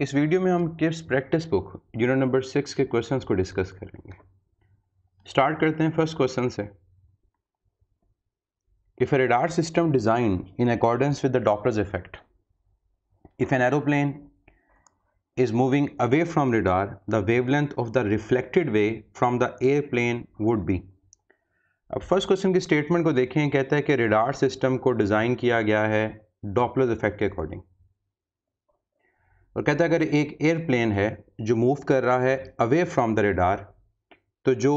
इस वीडियो में हम kids practice book unit number six के क्वेश्चंस को डिस्कस करेंगे स्टार्ट करते हैं फर्स्ट क्वेश्चन से if a radar system design in accordance with the Doppler's effect if an aeroplane is moving away from radar, the of the reflected wave from the airplane would be अब first question की statement को देखें कहता है कि radar system को design किया गया है डॉपलर इफेक्ट के अकॉर्डिंग और कहता है अगर एक एयरप्लेन है जो मूव कर रहा है अवे फ्रॉम द रेडार तो जो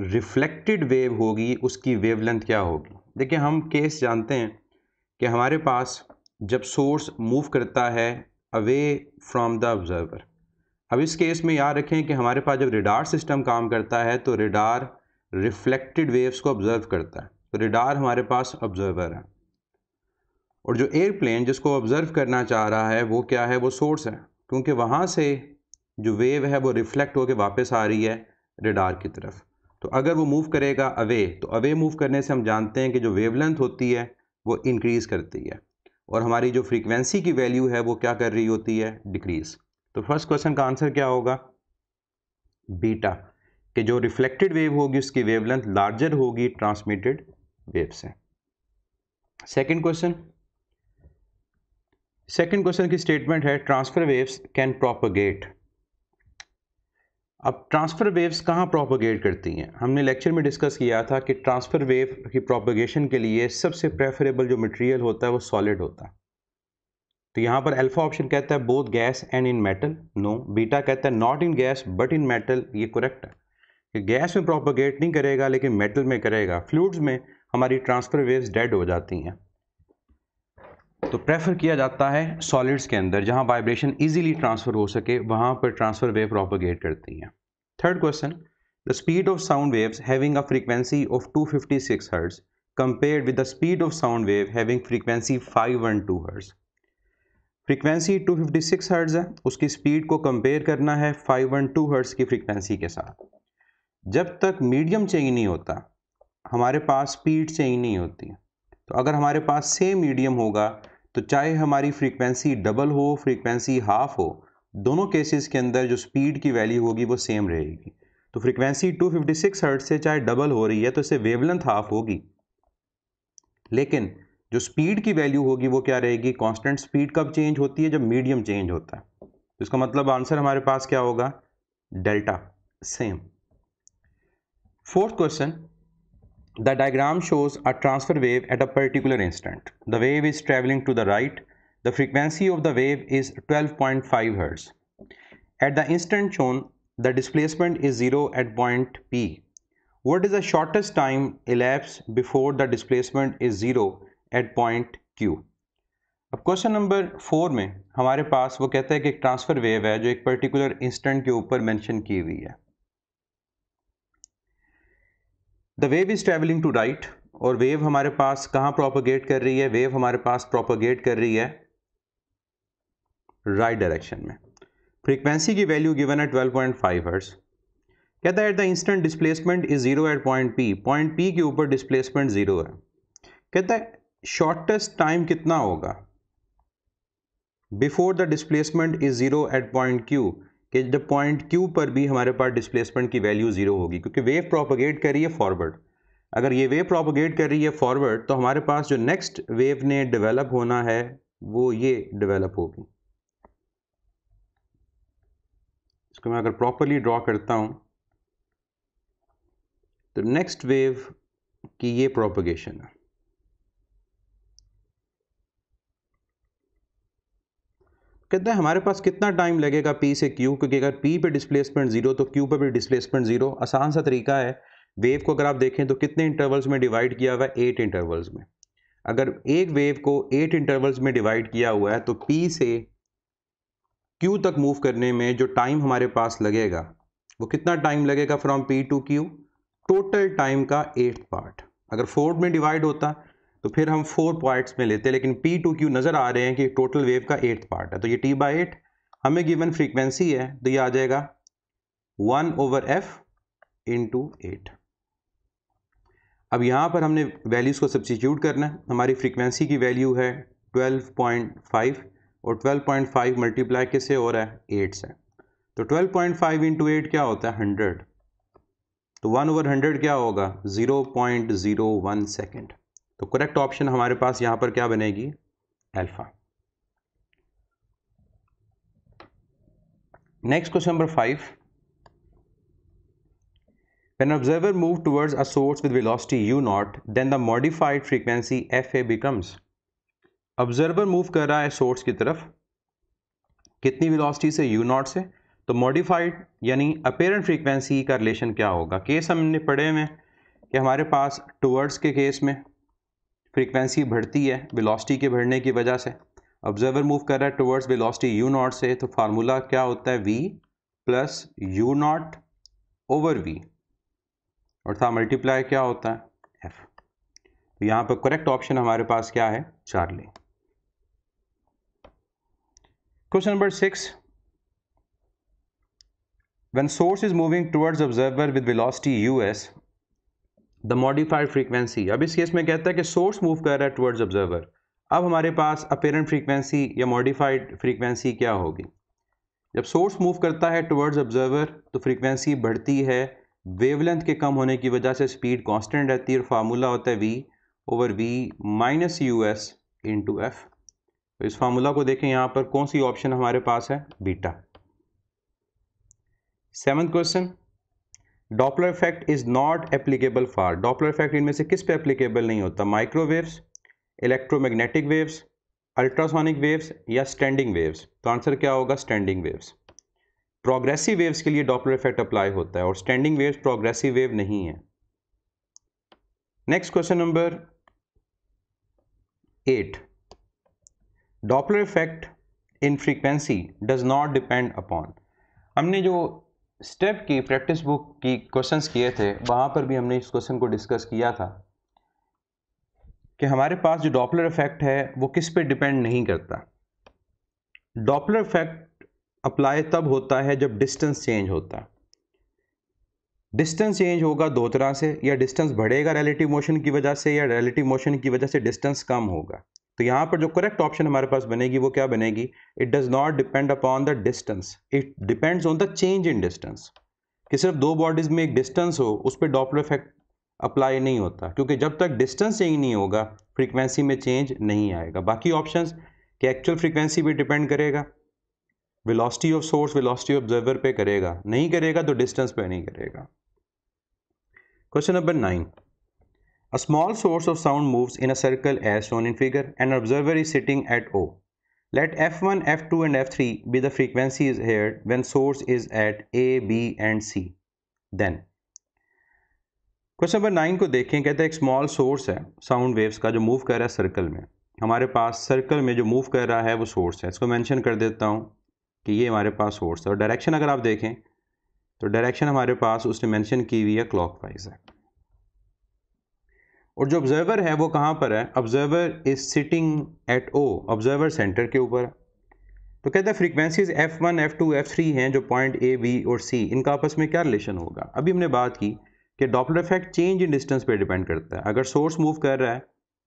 रिफ्लेक्टेड वेव होगी उसकी वेवलेंथ क्या होगी देखिए हम केस जानते हैं कि हमारे पास जब सोर्स मूव करता है अवे फ्रॉम द ऑब्जर्वर अब इस केस में याद रखें कि हमारे पास जब रिडार सिस्टम काम करता है तो रेडार रिफ्लेक्टेड वेव्स को ऑब्जर्व करता है तो रेडार हमारे पास ऑब्जर्वर है और जो एयरप्लेन जिसको ऑब्ज़र्व करना चाह रहा है वो क्या है वो सोर्स है क्योंकि वहाँ से जो वेव है वो रिफ्लेक्ट होकर वापस आ रही है रेडार की तरफ तो अगर वो मूव करेगा अवे तो अवे मूव करने से हम जानते हैं कि जो वेवलेंथ होती है वो इंक्रीज़ करती है और हमारी जो फ्रीक्वेंसी की वैल्यू है वो क्या कर रही होती है डिक्रीज़ तो फर्स्ट क्वेश्चन का आंसर क्या होगा बीटा कि जो रिफ्लेक्टेड वेव होगी उसकी वेवलेंथ लार्जर होगी ट्रांसमिटेड वेव से सेकंड क्वेश्चन सेकंड क्वेश्चन की स्टेटमेंट है ट्रांसफर वेव्स कैन प्रोपोगेट अब ट्रांसफर वेव्स कहाँ प्रोपोगेट करती हैं हमने लेक्चर में डिस्कस किया था कि ट्रांसफर वेव की प्रोपोगेशन के लिए सबसे प्रेफरेबल जो मटेरियल होता है वो सॉलिड होता है तो यहाँ पर अल्फा ऑप्शन कहता है both gas and in metal no beta कहता है not in gas but in metal ये करेक्ट है कि गैस में प्रोपोगेट नहीं करेगा लेकिन मेटल में करेगा फ्लूड्स में हमारी ट्रांसफर वेव्स डेड हो जाती हैं तो प्रेफर किया जाता है सॉलिड्स के अंदर जहां वाइब्रेशन इजीली ट्रांसफ़र हो सके वहां पर ट्रांसफ़र वेव प्रोपोगेट करती हैं third question the speed of sound waves having a frequency of 256 fifty six hertz compare with the speed of sound wave having frequency 512 hertz frequency two fifty है उसकी speed को compare करना है to hertz की frequency के साथ जब तक मीडियम चेंज नहीं होता हमारे पास स्पीड चेंज नहीं होती तो अगर हमारे पास सेम मीडियम होगा तो चाहे हमारी फ्रीक्वेंसी डबल हो फ्रीक्वेंसी हाफ हो दोनों केसेस के अंदर जो स्पीड की वैल्यू होगी वो सेम रहेगी तो फ्रीक्वेंसी 256 हर्ट्ज से चाहे डबल हो रही है तो इससे वेवलेंथ हाफ होगी लेकिन जो स्पीड की वैल्यू होगी वो क्या रहेगी कांस्टेंट स्पीड कब चेंज होती है जब मीडियम चेंज होता है तो इसका मतलब आंसर हमारे पास क्या होगा delta same fourth question The diagram shows a transfer wave at a particular instant. The wave is traveling to the right. The frequency of the wave is 12.5 Hz. At the instant shown, the displacement is 0 at point P. What is the shortest time elapsed before the displacement is 0 at point Q? अब question number four में हमारे पास वो कहता है कि एक transfer wave है जो एक पर्टिकुलर इंस्टेंट के ऊपर मेंशन की हुई है the wave is travelling to right और वेव हमारे पास कहां प्रोपोगेट कर रही है वेव हमारे पास प्रोपोगेट कर रही है राइट right डायरेक्शन में फ्रीक्वेंसी की वैल्यू गिवन है 12.5 पॉइंट हर्ट्स कहता है at the instant displacement is zero at point P point P के ऊपर डिस्प्लेसमेंट जीरो है कहता है शॉर्टेस्ट टाइम कितना होगा before the displacement is zero at point Q कि द पॉइंट क्यू पर भी हमारे पास डिस्प्लेसमेंट की वैल्यू ज़ीरो होगी क्योंकि वेव प्रोपोगेट कर रही है फॉरवर्ड अगर ये वेव प्रोपोगेट कर रही है फॉरवर्ड तो हमारे पास जो नेक्स्ट वेव ने डिवेलप होना है वो ये डिवेलप होगी इसको मैं अगर प्रॉपरली ड्रॉ करता हूँ तो नेक्स्ट वेव की ये प्रोपोगेशन है कहते हैं हमारे पास कितना टाइम लगेगा पी से क्यू क्योंकि अगर पी पे डिस्प्लेसमेंट जीरो तो क्यू पे भी डिस्प्लेसमेंट जीरो आसान सा तरीका है वेव को अगर आप देखें तो कितने इंटरवल्स में डिवाइड किया हुआ है एट इंटरवल्स में अगर एक वेव को एट इंटरवल्स में डिवाइड किया हुआ है तो पी से क्यू तक मूव करने में जो टाइम हमारे पास लगेगा वो कितना टाइम लगेगा from P to Q total time का एट पार्ट अगर फोर्थ में डिवाइड होता तो फिर हम फोर पॉइंट्स में लेते हैं लेकिन पी टू क्यू नज़र आ रहे हैं कि टोटल वेव का एट्थ पार्ट है तो ये टी बाई एट हमें गिवन फ्रीक्वेंसी है तो ये आ जाएगा one over F into eight अब यहाँ पर हमने वैल्यूज़ को सब्सिट्यूट करना है हमारी फ्रीक्वेंसी की वैल्यू है 12.5 और 12.5 मल्टीप्लाई किससे हो रहा है एट से तो 12.5 पॉइंट फाइव इंटू एट क्या होता है 100 तो 1 ओवर 100 क्या होगा 0.01 सेकेंड तो करेक्ट ऑप्शन हमारे पास यहाँ पर क्या बनेगी alpha next question number five When an observer moves towards a source with velocity u naught, then the modified frequency fa becomes. Observer move कर रहा है source की तरफ कितनी velocity से u naught से तो modified यानी apparent frequency का relation क्या होगा केस हमने पढ़े हुए कि हमारे पास towards के केस में फ्रीक्वेंसी बढ़ती है वेलोसिटी के बढ़ने की वजह से ऑब्जर्वर मूव कर रहा है टुवर्ड्स वेलोसिटी यू नॉट से तो फार्मूला क्या होता है V plus U naught over V और था मल्टीप्लाई क्या होता है एफ तो यहाँ पर करेक्ट ऑप्शन हमारे पास क्या है Charlie question number six source is moving moving observer with velocity U S the modified frequency अब इस केस में कहता है कि सोर्स मूव कर रहा है टुवर्ड्स ऑब्जर्वर अब हमारे पास अपेरेंट फ्रीक्वेंसी या मॉडिफाइड फ्रीक्वेंसी क्या होगी जब सोर्स मूव करता है टुवर्ड्स ऑब्जर्वर तो फ्रीक्वेंसी बढ़ती है वेवलेंथ के कम होने की वजह से स्पीड कांस्टेंट रहती है और फार्मूला होता है V over V minus U S to F तो इस फार्मूला को देखें यहाँ पर कौन सी ऑप्शन हमारे पास है beta seventh question Doppler effect is not applicable for Doppler effect इनमें से किस पे एप्लीकेबल नहीं होता microwaves electromagnetic waves ultrasonic waves या स्टैंडिंग वेव्स तो आंसर क्या होगा स्टैंडिंग वेव्स प्रोग्रेसिव वेव्स के लिए डॉपलर इफेक्ट अप्लाई होता है और स्टैंडिंग वेव्स प्रोग्रेसिव वेव नहीं है next question number eight Doppler effect in frequency does not depend upon हमने जो स्टेप की प्रैक्टिस बुक की क्वेश्चंस किए थे वहाँ पर भी हमने इस क्वेश्चन को डिस्कस किया था कि हमारे पास जो डॉपलर इफेक्ट है वो किस पे डिपेंड नहीं करता डॉपलर इफेक्ट अप्लाई तब होता है जब डिस्टेंस चेंज होता डिस्टेंस चेंज होगा दो तरह से या डिस्टेंस बढ़ेगा रिलेटिव मोशन की वजह से या रिलेटिव मोशन की वजह से डिस्टेंस कम होगा तो यहाँ पर जो करेक्ट ऑप्शन हमारे पास बनेगी वो क्या बनेगी it does not depend upon the distance it depends on the change in distance कि सिर्फ दो बॉडीज में एक डिस्टेंस हो उस पर डॉपलर इफेक्ट अप्लाई नहीं होता क्योंकि जब तक डिस्टेंस चेंज नहीं होगा फ्रीक्वेंसी में चेंज नहीं आएगा बाकी ऑप्शन कि एक्चुअल फ्रीक्वेंसी पर डिपेंड करेगा velocity of source velocity observer पे करेगा नहीं करेगा तो डिस्टेंस पे नहीं करेगा question number nine A small source of sound moves in a circle as shown in figure. An observer is sitting at O. Let F1, F2 and F3 be the frequencies heard when source is at A, B and C. Then question number nine को देखें कहते हैं एक small source है sound waves का जो move कर रहा है सर्कल में हमारे पास सर्कल में जो मूव कर रहा है वो सोर्स है इसको मेंशन कर देता हूँ कि ये हमारे पास सोर्स है और डायरेक्शन अगर आप देखें तो डायरेक्शन हमारे पास उसने मेंशन की हुई है क्लॉकवाइज है और जो ऑब्जर्वर है वो कहाँ पर है observer is sitting at O observer centre के ऊपर तो कहते हैं frequencies F one F two F three हैं जो पॉइंट ए बी और सी इनका आपस में क्या रिलेशन होगा अभी हमने बात की कि Doppler effect change in distance पे डिपेंड करता है अगर सोर्स मूव कर रहा है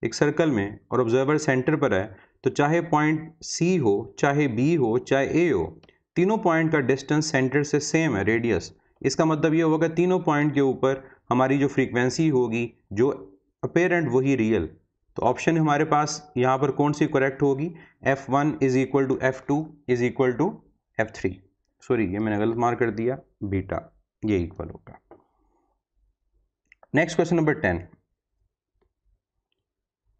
एक सर्कल में और ऑब्जर्वर सेंटर पर है तो चाहे पॉइंट सी हो चाहे बी हो चाहे ए हो तीनों पॉइंट का डिस्टेंस सेंटर से सेम है रेडियस इसका मतलब ये होगा कि तीनों पॉइंट के ऊपर हमारी जो फ्रीक्वेंसी होगी जो अपेरेंट वही रियल तो ऑप्शन हमारे पास यहाँ पर कौन सी करेक्ट होगी F one is equal to F two is equal to F three sorry ये मैंने गलत मार्क कर दिया बीटा ये इक्वल होगा next question number ten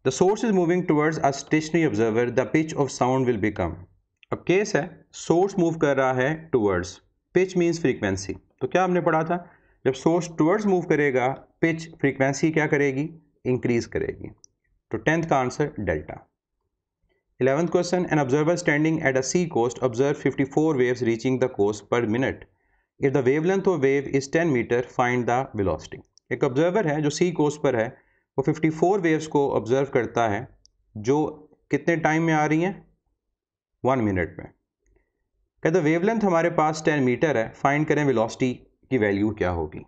the source is moving towards a stationary observer the pitch of sound will become अब case है source move कर रहा है टूवर्ड्स पिच मीन्स फ्रीक्वेंसी तो क्या हमने पढ़ा था जब सोर्स टूवर्ड्स मूव करेगा पिच फ्रीक्वेंसी क्या करेगी इंक्रीज करेगी तो टेंथ का answer delta eleventh question an observer standing at a sea coast observe 54 waves reaching the coast per minute if the wavelength of wave is 10 metre find the velocity एक observer है जो सी coast पर है वो 54 waves को observe करता है जो कितने टाइम में आ रही हैं वन मिनट में कहते वेव लेंथ हमारे पास 10 मीटर है फाइंड करें विलॉसिटी की वैल्यू क्या होगी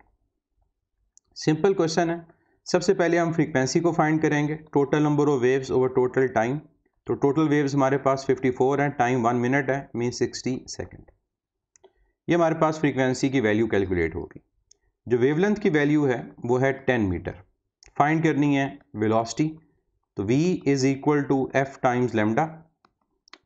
सिंपल क्वेश्चन है सबसे पहले हम फ्रीक्वेंसी को फाइंड करेंगे total number of waves over total time तो टोटल वेव्स हमारे पास 54 हैं टाइम वन मिनट है मीन 60 सेकंड ये हमारे पास फ्रीक्वेंसी की वैल्यू कैलकुलेट होगी जो वेवलेंथ की वैल्यू है वो है 10 मीटर फाइंड करनी है वेलोसिटी तो v is equal to F times lambda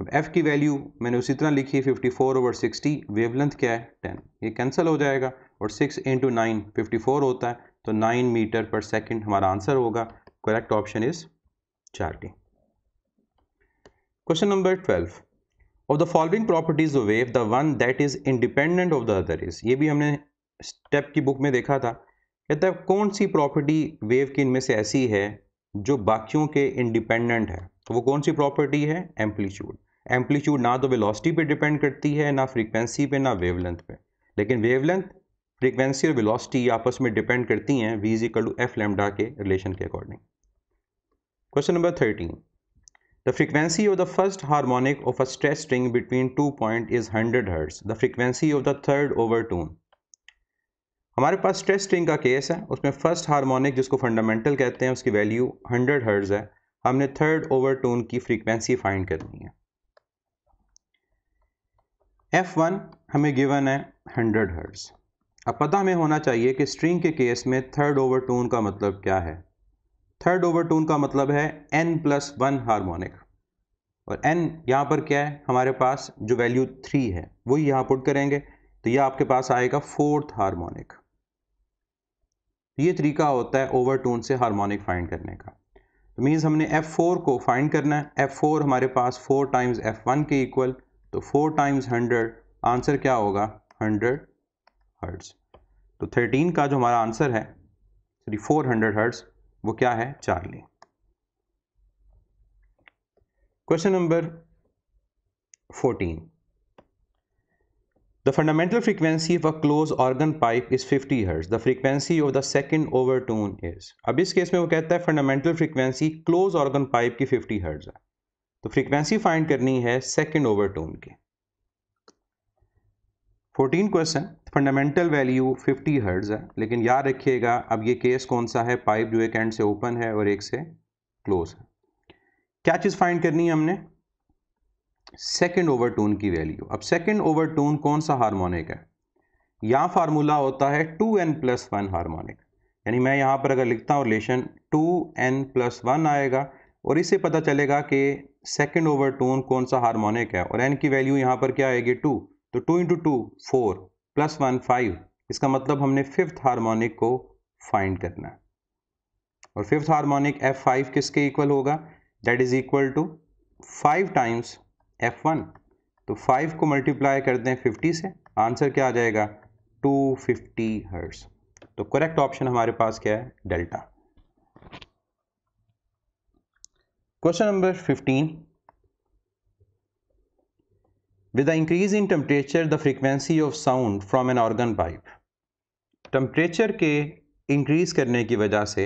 अब f की वैल्यू मैंने उसी तरह लिखी है फिफ्टी ओवर सिक्सटी वेवलेंथ क्या है टेन ये कैंसिल हो जाएगा और सिक्स इंटू नाइन होता है तो नाइन मीटर पर सेकेंड हमारा आंसर होगा correct option is Charlie question number twelve of the following properties of wave the one that is independent of the other is ये भी हमने स्टेप की book में देखा था कहता है कौन सी प्रॉपर्टी वेव की इनमें से ऐसी है जो बाकियों के इंडिपेंडेंट है तो वो कौन सी प्रॉपर्टी है एम्पलीट्यूड एम्पलीट्यूड ना तो वेलोसिटी पे डिपेंड करती है ना फ्रीक्वेंसी पे ना वेवलेंथ पे लेकिन वेवलेंथ फ्रीक्वेंसी और विलॉसिटी आपस में डिपेंड करती हैं V is equal to F lambda के रिलेशन के according question number thirteen the frequency of the first harmonic of a stress string between two point is hundred hertz the frequency of the third overtone हमारे पास stress string का case है उसमें first harmonic जिसको fundamental कहते हैं उसकी value hundred hertz है हमने थर्ड ओवर टून की फ्रीक्वेंसी फाइंड करनी है F1 हमें गिवन है हंड्रेड हर्ट्स अब पता हमें होना चाहिए कि स्ट्रिंग के केस में थर्ड ओवर टून का मतलब क्या है थर्ड ओवर टून का मतलब है एन प्लस वन हारमोनिक और एन यहाँ पर क्या है हमारे पास जो वैल्यू थ्री है वही यहाँ पुट करेंगे तो ये आपके पास आएगा फोर्थ हारमोनिक ये तरीका होता है ओवर टोन से हारमोनिक फाइंड करने का तो मीन्स हमने F4 को फाइंड करना है F4 हमारे पास फोर टाइम्स F1 के इक्वल तो फोर टाइम्स हंड्रेड आंसर क्या होगा हंड्रेड हर्ट्स तो थर्टीन का जो हमारा आंसर है सॉरी फोर हंड्रेड हर्ट्स वो क्या है Charlie question number fourteen the fundamental frequency of a close organ pipe is fifty hertz the frequency of the second overtone अब इस केस में वो कहता है fundamental frequency close organ pipe की फिफ्टी हर्ट्स है तो फ्रीक्वेंसी फाइंड करनी है सेकेंड ओवर टून की fourteen question fundamental value 50 hertz है लेकिन याद रखिएगा अब ये केस कौन सा है पाइप जो एक एंड से ओपन है और एक से क्लोज है क्या चीज़ फाइंड करनी है हमने सेकेंड ओवर टोन की वैल्यू अब सेकेंड ओवर टोन कौन सा हार्मोनिक है यहाँ फार्मूला होता है two N plus one harmonic यानी मैं यहाँ पर अगर लिखता हूँ relation two N plus one आएगा और इससे पता चलेगा कि सेकेंड ओवर टोन कौन सा हारमोनिक है और एन की वैल्यू यहाँ पर क्या आएगी टू तो two into two four plus one five इसका मतलब हमने फिफ्थ हार्मोनिक को फाइंड करना है और फिफ्थ हार्मोनिक एफ फाइव किसके इक्वल होगा that is equal to five times F one तो फाइव को मल्टीप्लाई कर दें फिफ्टी से आंसर क्या आ जाएगा टू फिफ्टी हर्ट्स तो करेक्ट ऑप्शन हमारे पास क्या है delta question number fifteen with the increase in temperature, the frequency of sound from an organ pipe. Temperature के इंक्रीज करने की वजह से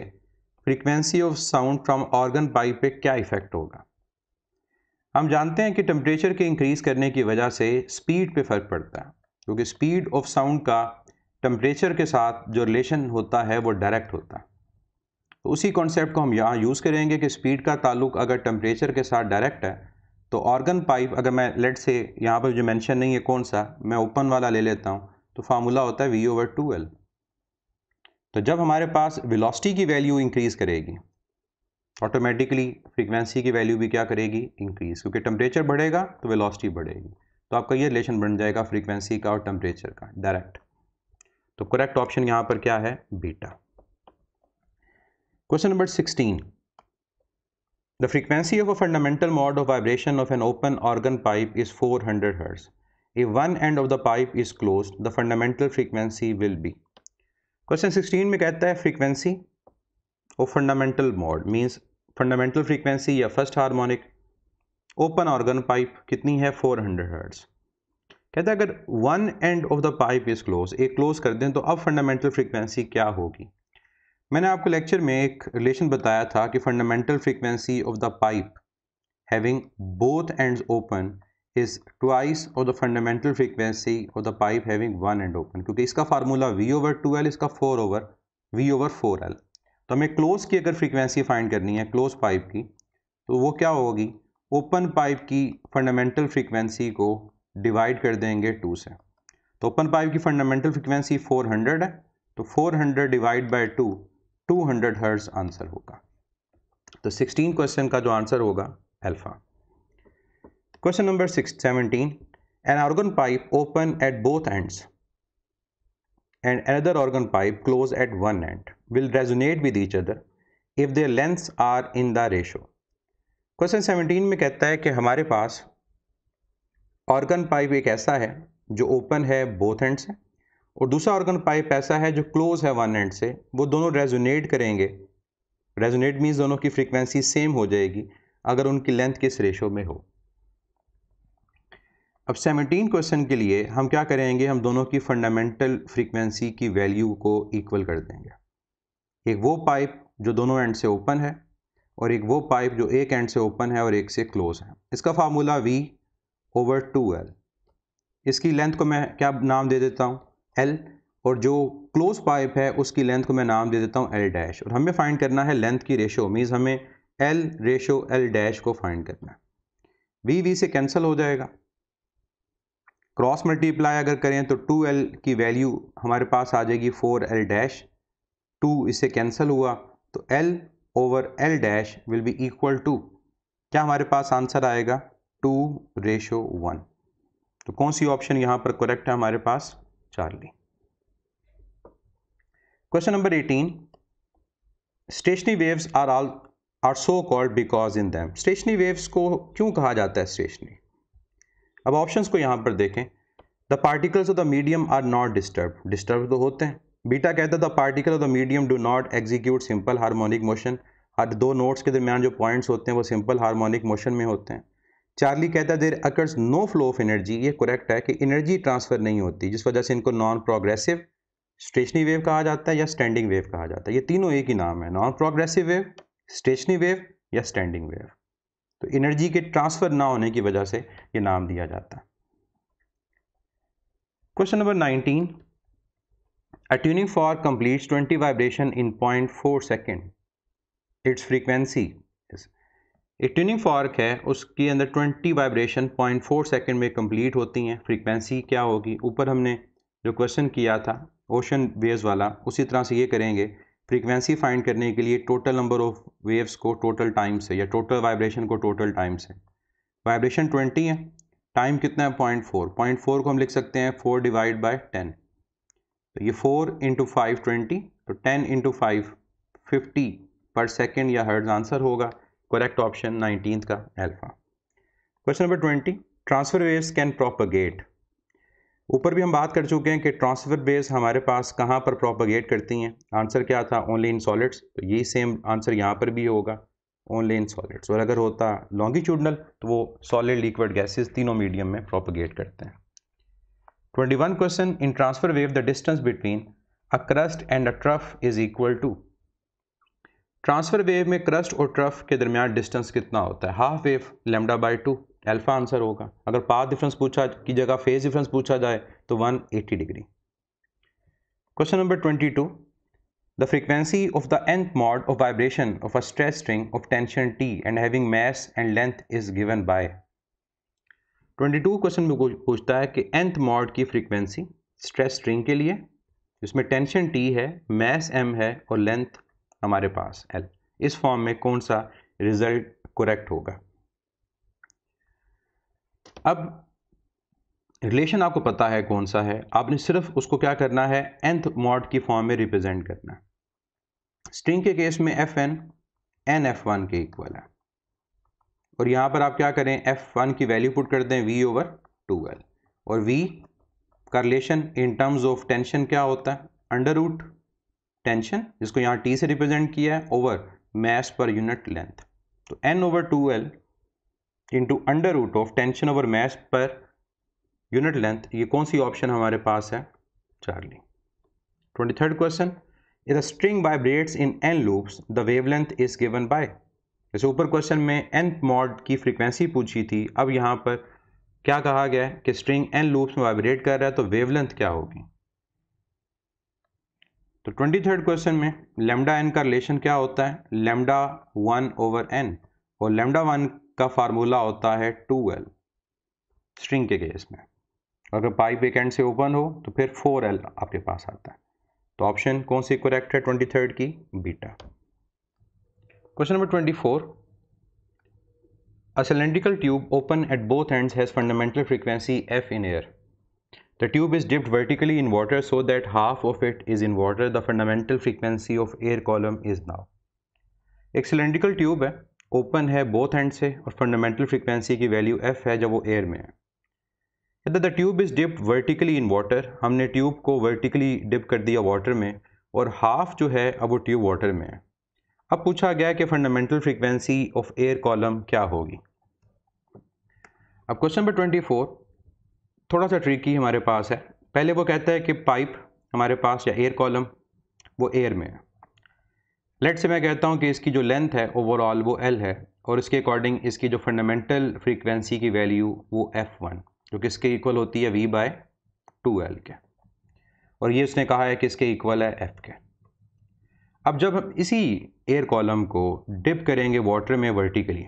frequency of sound from organ pipe पे क्या इफ़ेक्ट होगा हम जानते हैं कि टेम्परेचर के इंक्रीज़ करने की वजह से स्पीड पे फ़र्क पड़ता है क्योंकि स्पीड ऑफ साउंड का टेम्परेचर के साथ जो रिलेशन होता है वो डायरेक्ट होता है तो उसी कॉन्सेप्ट को हम यहाँ यूज़ करेंगे कि स्पीड का ताल्लुक अगर टेम्परेचर के साथ डायरेक्ट है तो ऑर्गन पाइप अगर मैं लेट से यहाँ पर जो मेंशन नहीं है कौन सा मैं ओपन वाला ले लेता हूँ तो फार्मूला होता है वी ओवर टू एल तो जब हमारे पास वेलोसिटी की वैल्यू इंक्रीज़ करेगी ऑटोमेटिकली फ्रीक्वेंसी की वैल्यू भी क्या करेगी इंक्रीज़ क्योंकि टेम्परेचर बढ़ेगा तो वेलोसिटी बढ़ेगी तो आपका ये रिलेशन बन जाएगा फ्रीक्वेंसी का और टेम्परेचर का डायरेक्ट तो करेक्ट ऑप्शन यहाँ पर क्या है beta question number sixteen The frequency of a fundamental mode of vibration of an open organ pipe is 400 Hz. If one end of the pipe is closed, the fundamental frequency will be. Question 16 में कहता है frequency of fundamental mode means fundamental frequency या first harmonic open organ pipe कितनी है 400 Hz. कहता है अगर one end of the pipe is closed, एक close कर दें तो अब fundamental frequency क्या होगी मैंने आपको लेक्चर में एक रिलेशन बताया था कि fundamental frequency of the pipe having both ends open is twice of the fundamental frequency of the pipe having one end open क्योंकि इसका formula V over two L इसका four over V over four L तो हमें close की अगर frequency find करनी है close pipe की तो वो क्या होगी ओपन पाइप की फंडामेंटल फ्रीक्वेंसी को डिवाइड कर देंगे टू से तो ओपन पाइप की फंडामेंटल फ्रीक्वेंसी 400 है तो 400 divide by two 200 hertz answer होगा तो 16 क्वेश्चन का जो आंसर होगा alpha question number six seventeen an organ pipe open at both ends and another organ pipe close at one end will resonate with each other if their lengths are in the ratio question seventeen में कहता है कि हमारे पास organ pipe एक ऐसा है जो open है बोथ एंड से और दूसरा ऑर्गन पाइप ऐसा है जो क्लोज है वन एंड से वो दोनों रेजोनेट करेंगे रेजोनेट मीन्स दोनों की फ्रीक्वेंसी सेम हो जाएगी अगर उनकी लेंथ किस रेशो में हो अब सेवनटीन क्वेश्चन के लिए हम क्या करेंगे हम दोनों की फंडामेंटल फ्रीक्वेंसी की वैल्यू को इक्वल कर देंगे एक वो पाइप जो दोनों एंड से ओपन है और एक वो पाइप जो एक एंड से ओपन है और एक से क्लोज है इसका formula V over two L इसकी लेंथ को मैं क्या नाम दे देता हूँ एल और जो क्लोज पाइप है उसकी लेंथ को मैं नाम दे देता हूँ एल डैश और हमें फाइंड करना है लेंथ की रेशो मीन्स हमें एल रेशो एल डैश को फाइंड करना है वी वी से कैंसिल हो जाएगा क्रॉस मल्टीप्लाई अगर करें तो टू एल की वैल्यू हमारे पास आ जाएगी फोर एल डैश टू इससे कैंसिल हुआ तो L over L dash will be equal to क्या हमारे पास आंसर आएगा टू रेशो वन तो कौन सी ऑप्शन यहाँ पर करेक्ट है हमारे पास Charlie question number eighteen stationary waves are all are so called because in them stationary waves को क्यों कहा जाता है स्टेशनरी अब ऑप्शन को यहां पर देखें the particles of the medium are not disturb disturb तो होते हैं बीटा कहता है the particle of the medium do not execute simple harmonic motion हर दो नोट्स के दरमियान जो पॉइंट्स होते हैं वो सिंपल हारमोनिक मोशन में होते हैं चार्ली कहता है there occurs no flow of energy ये करेक्ट है कि एनर्जी ट्रांसफ़र नहीं होती जिस वजह से इनको नॉन प्रोग्रेसिव स्टेशनरी वेव कहा जाता है या स्टैंडिंग वेव कहा जाता है ये तीनों एक ही नाम है non progressive wave stationary wave या स्टैंडिंग वेव तो एनर्जी के ट्रांसफ़र ना होने की वजह से ये नाम दिया जाता है question number nineteen a tuning fork complete twenty vibration in point four second its frequency एक ट्यूनिंग फॉर्क है उसके अंदर 20 वाइब्रेशन 0.4 सेकंड में कंप्लीट होती हैं फ्रीक्वेंसी क्या होगी ऊपर हमने जो क्वेश्चन किया था ओशन वेव्स वाला उसी तरह से ये करेंगे फ्रीक्वेंसी फाइंड करने के लिए टोटल नंबर ऑफ वेव्स को टोटल टाइम से या टोटल वाइब्रेशन को टोटल टाइम से वाइब्रेशन 20 है टाइम कितना है पॉइंट फोर पॉइंट फोर को हम लिख सकते हैं फोर डिवाइड बाई टेन तो ये फोर इंटू फाइव ट्वेंटी तो ten into five fifty per second या हर्ड आंसर होगा करेक्ट ऑप्शन नाइनटीन का alpha question number twenty transfer waves can propagate ऊपर भी हम बात कर चुके हैं कि ट्रांसफर वेव्स हमारे पास कहाँ पर प्रोपगेट करती हैं आंसर क्या था ओनली इन सॉलिड्स तो ये सेम आंसर यहाँ पर भी होगा ओनली इन सॉलिड्स और अगर होता लॉन्गिट्यूडनल तो वो सॉलिड लिक्विड गैसेस तीनों मीडियम में प्रोपगेट करते हैं twenty one question in transfer wave the distance between a crest and a trough is equal to transfer wave में क्रस्ट और ट्रफ के दरमियान डिस्टेंस कितना होता है half wave lambda by two alpha answer होगा अगर पाथ डिफरेंस पूछा की जगह फेज डिफरेंस पूछा जाए तो 180 degree question number 22 the frequency of the nth mode of vibration of a stress string of tension T and having mass and length is given by 22 question में पूछता है कि एंथ मॉड की frequency stress string के लिए इसमें tension T है mass M है और लेंथ हमारे पास एल इस फॉर्म में कौन सा रिजल्ट करेक्ट होगा अब रिलेशन आपको पता है कौन सा है आपने सिर्फ उसको क्या करना है एंथ मॉड की फॉर्म में रिप्रेजेंट करना स्ट्रिंग के केस में F N N F one के इक्वल है और यहां पर आप क्या करें एफ वन की वैल्यू पुट कर दें वी ओवर टू एल और वी का relation in terms of tension क्या होता है अंडर रूट टेंशन जिसको यहाँ टी से रिप्रेजेंट किया है over mass per unit length तो N over two L into under root of tension over mass per unit length ये कौन सी ऑप्शन हमारे पास है Charlie twenty third question is a string vibrates in N loops the wavelength is given by जैसे ऊपर question में N mod की फ्रीक्वेंसी पूछी थी अब यहाँ पर क्या कहा गया है कि स्ट्रिंग एन लूप्स में वाइब्रेट कर रहा है तो वेवलेंथ क्या होगी तो ट्वेंटी थर्ड क्वेश्चन में लेमडा एन का रिलेशन क्या होता है लेमडा वन ओवर एन और लेमडा वन का फार्मूला होता है टू एल स्ट्रिंग के केस में अगर पाइप एक एंड से ओपन हो तो फिर फोर एल आपके पास आता है तो ऑप्शन कौन सी करेक्ट है ट्वेंटी थर्ड की beta question number twenty four a cylindrical tube open at both ends has fundamental frequency F in air The tube is dipped vertically in water so that half of it is in water. The fundamental frequency of air column is now. एक cylindrical tube है open है both end से और fundamental frequency की value F है जब वो air में है the tube is dipped vertically in water हमने ट्यूब को वर्टिकली डिप कर दिया वाटर में और हाफ जो है अब वो ट्यूब वाटर में है अब पूछा गया कि fundamental frequency of air column क्या होगी अब क्वेश्चन नंबर ट्वेंटी फोर थोड़ा सा ट्रिक ही हमारे पास है पहले वो कहता है कि पाइप हमारे पास या एयर कॉलम वो एयर में है लेट से मैं कहता हूँ कि इसकी जो लेंथ है ओवरऑल वो एल है और इसके अकॉर्डिंग इसकी जो फंडामेंटल फ्रीक्वेंसी की वैल्यू वो एफ़ वन जो कि इसके इक्वल होती है वी बाय टू एल के और ये उसने कहा है कि इसके इक्वल है एफ़ के अब जब हम इसी एयर कॉलम को डिप करेंगे वाटर में वर्टिकली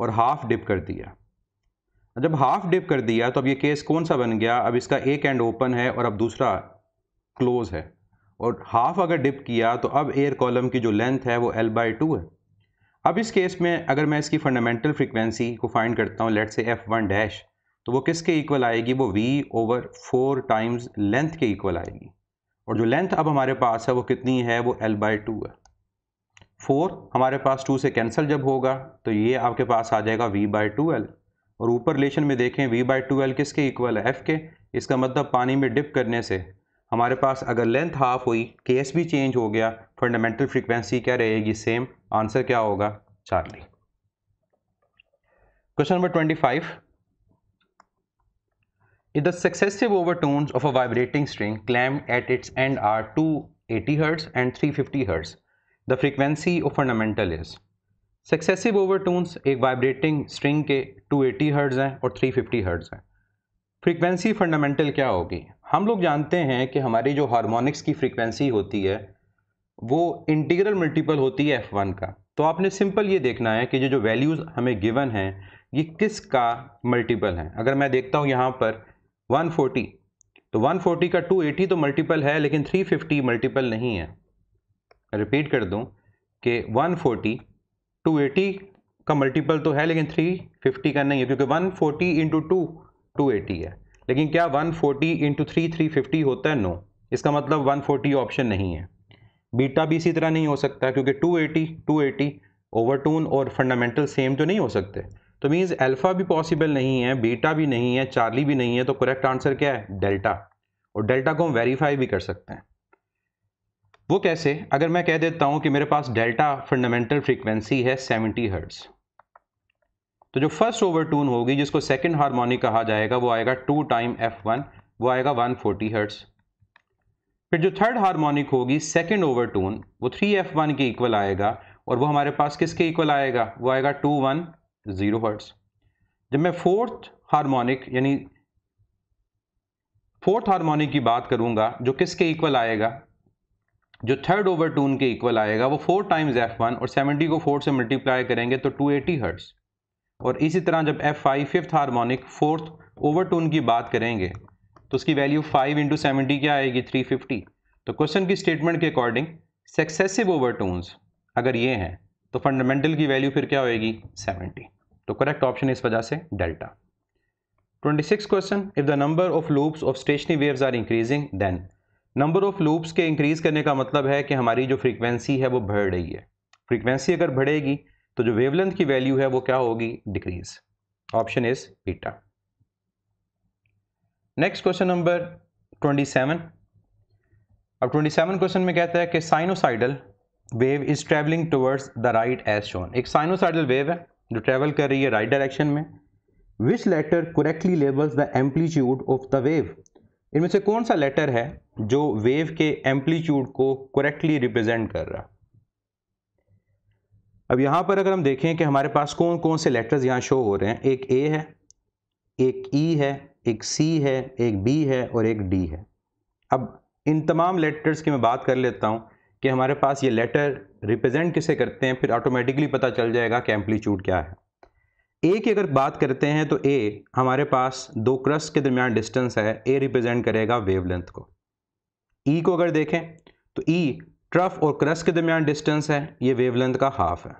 और हाफ डिप कर दिया जब हाफ डिप कर दिया तो अब ये केस कौन सा बन गया अब इसका एक एंड ओपन है और अब दूसरा क्लोज है और हाफ अगर डिप किया तो अब एयर कॉलम की जो लेंथ है वो एल बाई टू है अब इस केस में अगर मैं इसकी फंडामेंटल फ्रिक्वेंसी को फाइंड करता हूँ लेट से एफ वन डैश तो वो किसके इक्वल आएगी वो V over four times length के इक्वल आएगी और जो लेंथ अब हमारे पास है वो कितनी है वो एल बाई टू है फोर हमारे पास टू से कैंसिल जब होगा तो ये आपके पास आ जाएगा वी बाई टू एल और ऊपर रिलेशन में देखें वी बाई टू एल किसके इक्वल है एफ़ के इसका मतलब पानी में डिप करने से हमारे पास अगर लेंथ हाफ हुई केस भी चेंज हो गया फंडामेंटल फ्रीक्वेंसी क्या रहेगी सेम आंसर क्या होगा Charlie question number twenty five overtones of a vibrating string clamp at its end are two eighty hertz and three fifty hertz the frequency of fundamental is successive overtones एक vibrating string के 280 eighty hertz हैं और 350 fifty hertz हैं frequency fundamental क्या होगी हम लोग जानते हैं कि हमारी जो हारमोनिक्स की फ्रीक्वेंसी होती है वो इंटीग्रल मल्टीपल होती है वन का तो आपने सिंपल ये देखना है कि जो जो वैल्यूज़ हमें गिवन हैं ये किस का मल्टीपल हैं अगर मैं देखता हूँ यहाँ पर 140 तो 140 का 280 तो मल्टीपल है लेकिन 350 मल्टीपल नहीं है रिपीट कर दूँ कि 140 280 का मल्टीपल तो है लेकिन 350 का नहीं है क्योंकि 140 फोर्टी इंटू टू टू है लेकिन क्या 140 फोर्टी इंटू थ्री थ्री होता है नो इसका मतलब 140 ऑप्शन नहीं है बीटा भी इसी तरह नहीं हो सकता क्योंकि 280 280 ओवरटून और फंडामेंटल सेम तो नहीं हो सकते तो मीन्स अल्फ़ा भी पॉसिबल नहीं है बीटा भी नहीं है चार्ली भी नहीं है तो करेक्ट आंसर क्या है डेल्टा और डेल्टा को हम वेरीफाई भी कर सकते हैं वो कैसे अगर मैं कह देता हूं कि मेरे पास डेल्टा फंडामेंटल फ्रीक्वेंसी है 70 हर्ट्ज़ तो जो फर्स्ट ओवर टून होगी जिसको सेकेंड हारमोनिक कहा जाएगा वो आएगा टू टाइम एफ वन वो आएगा वन फोर्टी हर्ट्स फिर जो थर्ड हारमोनिक होगी सेकेंड ओवर टून वो थ्री एफ वन के इक्वल आएगा और वो हमारे पास किसके इक्वल आएगा वो आएगा टू वन ज़ीरो हर्ट्स जब मैं फोर्थ हारमोनिक यानी फोर्थ हारमोनिक की बात करूंगा जो किसके इक्वल आएगा जो थर्ड ओवर टून के इक्वल आएगा वो फोर टाइम्स एफ वन और सेवेंटी को फोर से मल्टीप्लाई करेंगे तो टू एटी हर्ट्स और इसी तरह जब F five fifth harmonic fourth overtone की बात करेंगे तो उसकी वैल्यू फाइव इंटू सेवेंटी क्या आएगी थ्री फिफ्टी तो क्वेश्चन की स्टेटमेंट के अकॉर्डिंग सक्सेसिव ओवर टूनस अगर ये हैं तो फंडामेंटल की वैल्यू फिर क्या होएगी सेवेंटी तो करेक्ट ऑप्शन इस वजह से delta six question if the number of loops of stationary waves are increasing then number of loops के इंक्रीज़ करने का मतलब है कि हमारी जो फ्रीक्वेंसी है वो बढ़ रही है फ्रीक्वेंसी अगर बढ़ेगी तो जो वेवलेंथ की वैल्यू है वो क्या होगी decrease option is beta next question number 27 अब 27 क्वेश्चन में कहता है कि sinusoidal wave is travelling towards the right as shown एक साइनोसाइडल वेव है जो ट्रेवल कर रही है राइट right डायरेक्शन में which letter correctly labels the amplitude of the wave इनमें से कौन सा लेटर है जो वेव के एम्पलीट्यूड को करेक्टली रिप्रेजेंट कर रहा अब यहां पर अगर हम देखें कि हमारे पास कौन कौन से लेटर्स यहां शो हो रहे हैं एक ए है एक ई e है एक सी है एक बी है और एक डी है अब इन तमाम लेटर्स की मैं बात कर लेता हूं कि हमारे पास ये लेटर रिप्रेजेंट किसे करते हैं फिर ऑटोमेटिकली पता चल जाएगा कि एम्पलीट्यूड क्या है ए की अगर बात करते हैं तो ए हमारे पास दो क्रस के दरमियान डिस्टेंस है ए रिप्रेजेंट करेगा लेंथ को ई e को अगर देखें तो ई e, ट्रफ और क्रस के दरमियान डिस्टेंस है ये लेंथ का हाफ है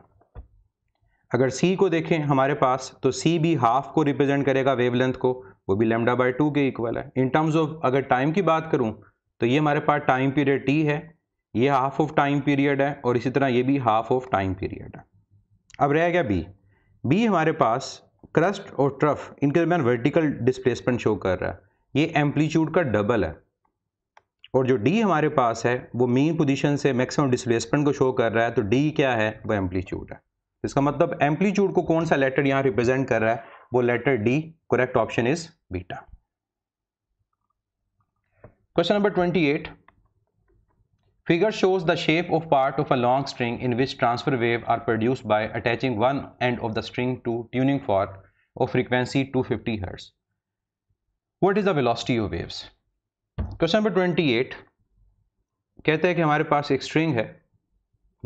अगर सी को देखें हमारे पास तो सी भी हाफ को रिप्रेजेंट करेगा लेंथ को वो भी लेमडा बाई टू के इक्वल है इन टर्म्स ऑफ अगर टाइम की बात करूँ तो ये हमारे पास टाइम पीरियड टी है ये हाफ ऑफ टाइम पीरियड है और इसी तरह ये भी हाफ ऑफ टाइम पीरियड है अब रह गया बी बी हमारे पास क्रस्ट और ट्रफ इनके दरमियान वर्टिकल डिस्प्लेसमेंट शो कर रहा है ये एम्पलीट्यूड का डबल है और जो डी हमारे पास है वो मेन पोजीशन से मैक्सिमम डिस्प्लेसमेंट को शो कर रहा है तो डी क्या है वो एम्पलीट्यूड है तो इसका मतलब एम्पलीट्यूड को कौन सा लेटर यहाँ रिप्रेजेंट कर रहा है वो letter D correct option is beta question number twenty eight Figure shows the shape of part of a long string in which transfer wave are produced by attaching one end of the string to tuning fork of frequency 250 Hz. What is the velocity of waves? Question number 28 कहते हैं कि हमारे पास एक string है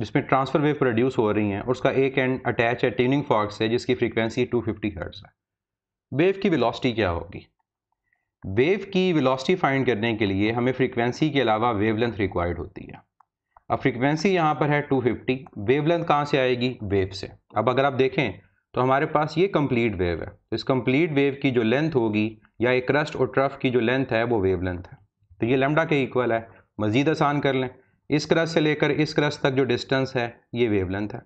जिसमें transfer wave produce हो रही हैं और उसका एक एंड अटैच है ट्यूनिंग फॉर्क से जिसकी फ्रीक्वेंसी 250 हर्ट्ज है वेव की वेलोसिटी क्या होगी वेव की वेलोसिटी फाइंड करने के लिए हमें फ्रीक्वेंसी के अलावा वेवलेंथ रिक्वायर्ड होती है अब फ्रीक्वेंसी यहाँ पर है 250 वेवलेंथ कहाँ से आएगी वेव से अब अगर आप देखें तो हमारे पास ये कंप्लीट वेव है तो इस कंप्लीट वेव की जो लेंथ होगी या एक क्रस्ट और ट्रफ की जो लेंथ है वो वेव लेंथ है तो ये लेमडा के इक्वल है मज़ीद आसान कर लें इस क्रस्ट से लेकर इस क्रस्ट तक जो डिस्टेंस है ये वेव लेंथ है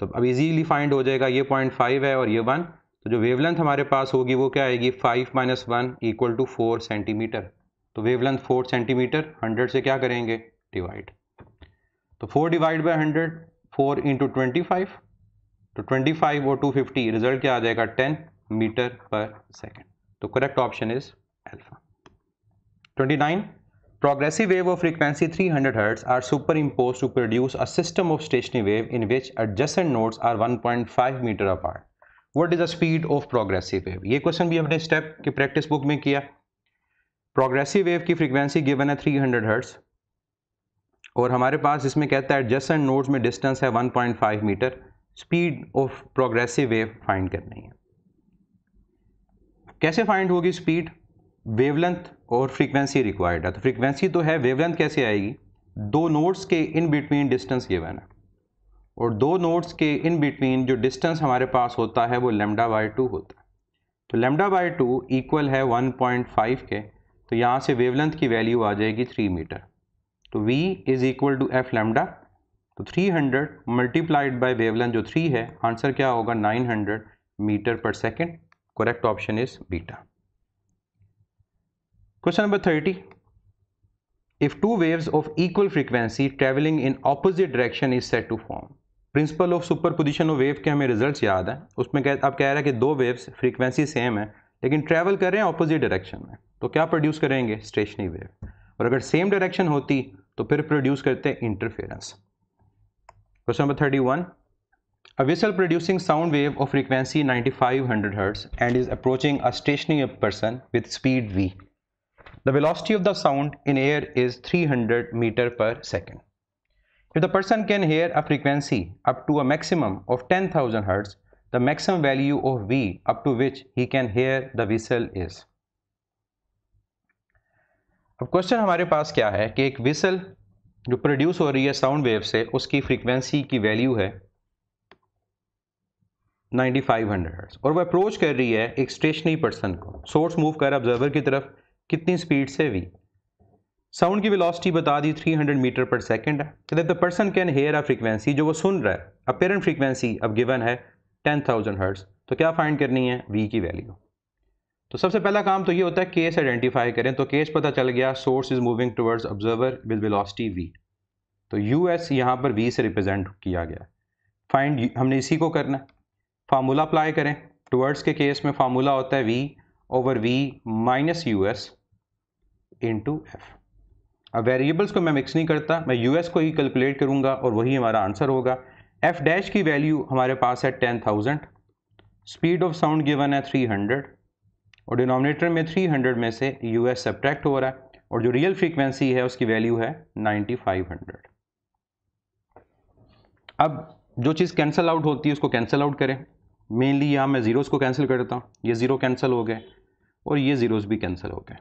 तो अब इजीली फाइंड हो जाएगा ये पॉइंट फाइव है और ये वन तो जो वेवलेंथ हमारे पास होगी वो क्या आएगी five minus one equal to four centimetre तो वेवलेंथ फोर सेंटीमीटर हंड्रेड से क्या करेंगे डिवाइड तो four divide by hundred four into twenty five तो ट्वेंटी फाइव और टू फिफ्टी रिजल्ट क्या आ जाएगा टेन मीटर पर सेकेंड तो correct option is alpha twenty nine Progressive wave of frequency 300 are superimpose to produce a system of in which in which are one point 1.5 metre apart what is the speed of progressive wave ये question भी हमने step की practice book में किया progressive wave की frequency given है 300 hundred hertz और हमारे पास इसमें कहता है एडजस्टेंट नोड्स में डिस्टेंस है 1.5 metre speed of progressive wave find करनी है कैसे फाइंड होगी स्पीड वेवलेंथ और फ्रीक्वेंसी रिक्वायर्ड है तो फ्रीक्वेंसी तो है वेवलेंथ कैसे आएगी दो नोड्स के इन बिटवीन डिस्टेंस गिवन है और दो नोट्स के इन बिटवीन जो डिस्टेंस हमारे पास होता है वो लेमडा बाई टू होता है तो लेमडा बाई टू इक्वल है वन पॉइंट फाइव के तो यहाँ से वेवलेंथ की वैल्यू आ जाएगी थ्री मीटर तो v is equal to F lambda तो three hundred multiplied by wavelength जो थ्री है आंसर क्या होगा nine hundred metre per second correct option is beta question number thirty if two waves of equal frequency traveling in opposite direction is said to form principle of superposition of wave के हमें result याद हैं उसमें कह आप कह रहे हैं कि दो वेव्स फ्रीक्वेंसी सेम है लेकिन ट्रैवल कर रहे हैं अपोजिट डायरेक्शन में तो क्या प्रोड्यूस करेंगे स्टेशनरी वेव और अगर सेम डायरेक्शन होती तो फिर प्रोड्यूस करते हैं interference question number thirty one sound wave of frequency wave five hundred hertz and is approaching a stationary person with speed V the velocity of the sound in air is three hundred metre per second If the person can hear a frequency up to a maximum of 10,000 Hz, the maximum value of V up to which he can hear the whistle is. अब question हमारे पास क्या है कि एक whistle जो produce हो रही है साउंड वेव से उसकी फ्रीक्वेंसी की वैल्यू है 9500 फाइव और वह अप्रोच कर रही है एक स्टेशनरी पर्सन को सोर्स मूव कर ऑब्जर्वर की तरफ कितनी स्पीड से वी साउंड की वेलोसिटी बता दी 300 मीटर पर सेकंड है the person can hear a frequency जो वो सुन रहा है अपेरेंट फ्रीक्वेंसी अब गिवन है 10,000 थाउजेंड तो क्या फाइंड करनी है वी की वैल्यू तो सबसे पहला काम तो ये होता है केस आइडेंटिफाई करें तो केस पता चल गया source is moving towards observer with velocity V तो यू एस यहाँ पर वी से रिप्रेजेंट किया गया फाइंड हमने इसी को करना फार्मूला अप्लाई करें टूवर्ड्स के केस में फार्मूला होता है V over V minus U S into F अब वेरिएबल्स को मैं मिक्स नहीं करता मैं यू को ही कैलकुलेट करूँगा और वही हमारा आंसर होगा एफ डैश की वैल्यू हमारे पास है ten thousand speed of sound given है थ्री हंड्रेड और डिनोमिनेटर में थ्री हंड्रेड में से यू एस सब्ट्रैक्ट हो रहा है और जो रियल फ्रीक्वेंसी है उसकी वैल्यू है नाइन्टी फाइव हंड्रेड अब जो चीज़ कैंसिल आउट होती है उसको कैंसिल आउट करें मेनली यहाँ मैं ज़ीरोज़ को कैंसिल करता हूँ ये ज़ीरो कैंसिल हो गए और ये ज़ीरोज़ भी कैंसिल हो गए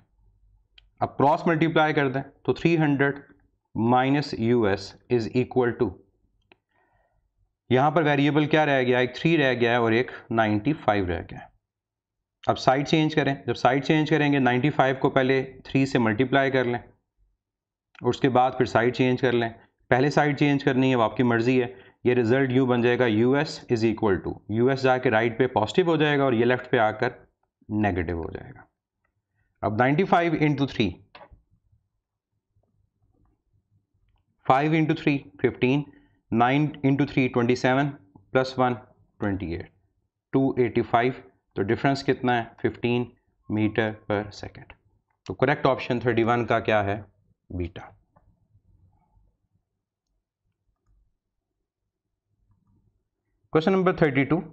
अब क्रॉस मल्टीप्लाई कर दें तो 300 hundred minus U S is equal to यहां पर वेरिएबल क्या रह गया एक थ्री रह गया है और एक 95 रह गया है अब साइड चेंज करें जब साइड चेंज करेंगे 95 को पहले थ्री से मल्टीप्लाई कर लें और उसके बाद फिर साइड चेंज कर लें पहले साइड चेंज करनी है वो आपकी मर्ज़ी है ये रिजल्ट यू बन जाएगा U S is equal to U S जाके राइट पे पॉजिटिव हो जाएगा और ये लेफ्ट पे आकर नेगेटिव हो जाएगा अब 95 five into three five into three fifteen nine into three twenty seven plus one twenty eight two eighty five तो डिफरेंस कितना है फिफ्टीन मीटर पर सेकेंड तो करेक्ट ऑप्शन थर्टी वन का क्या है beta question number thirty two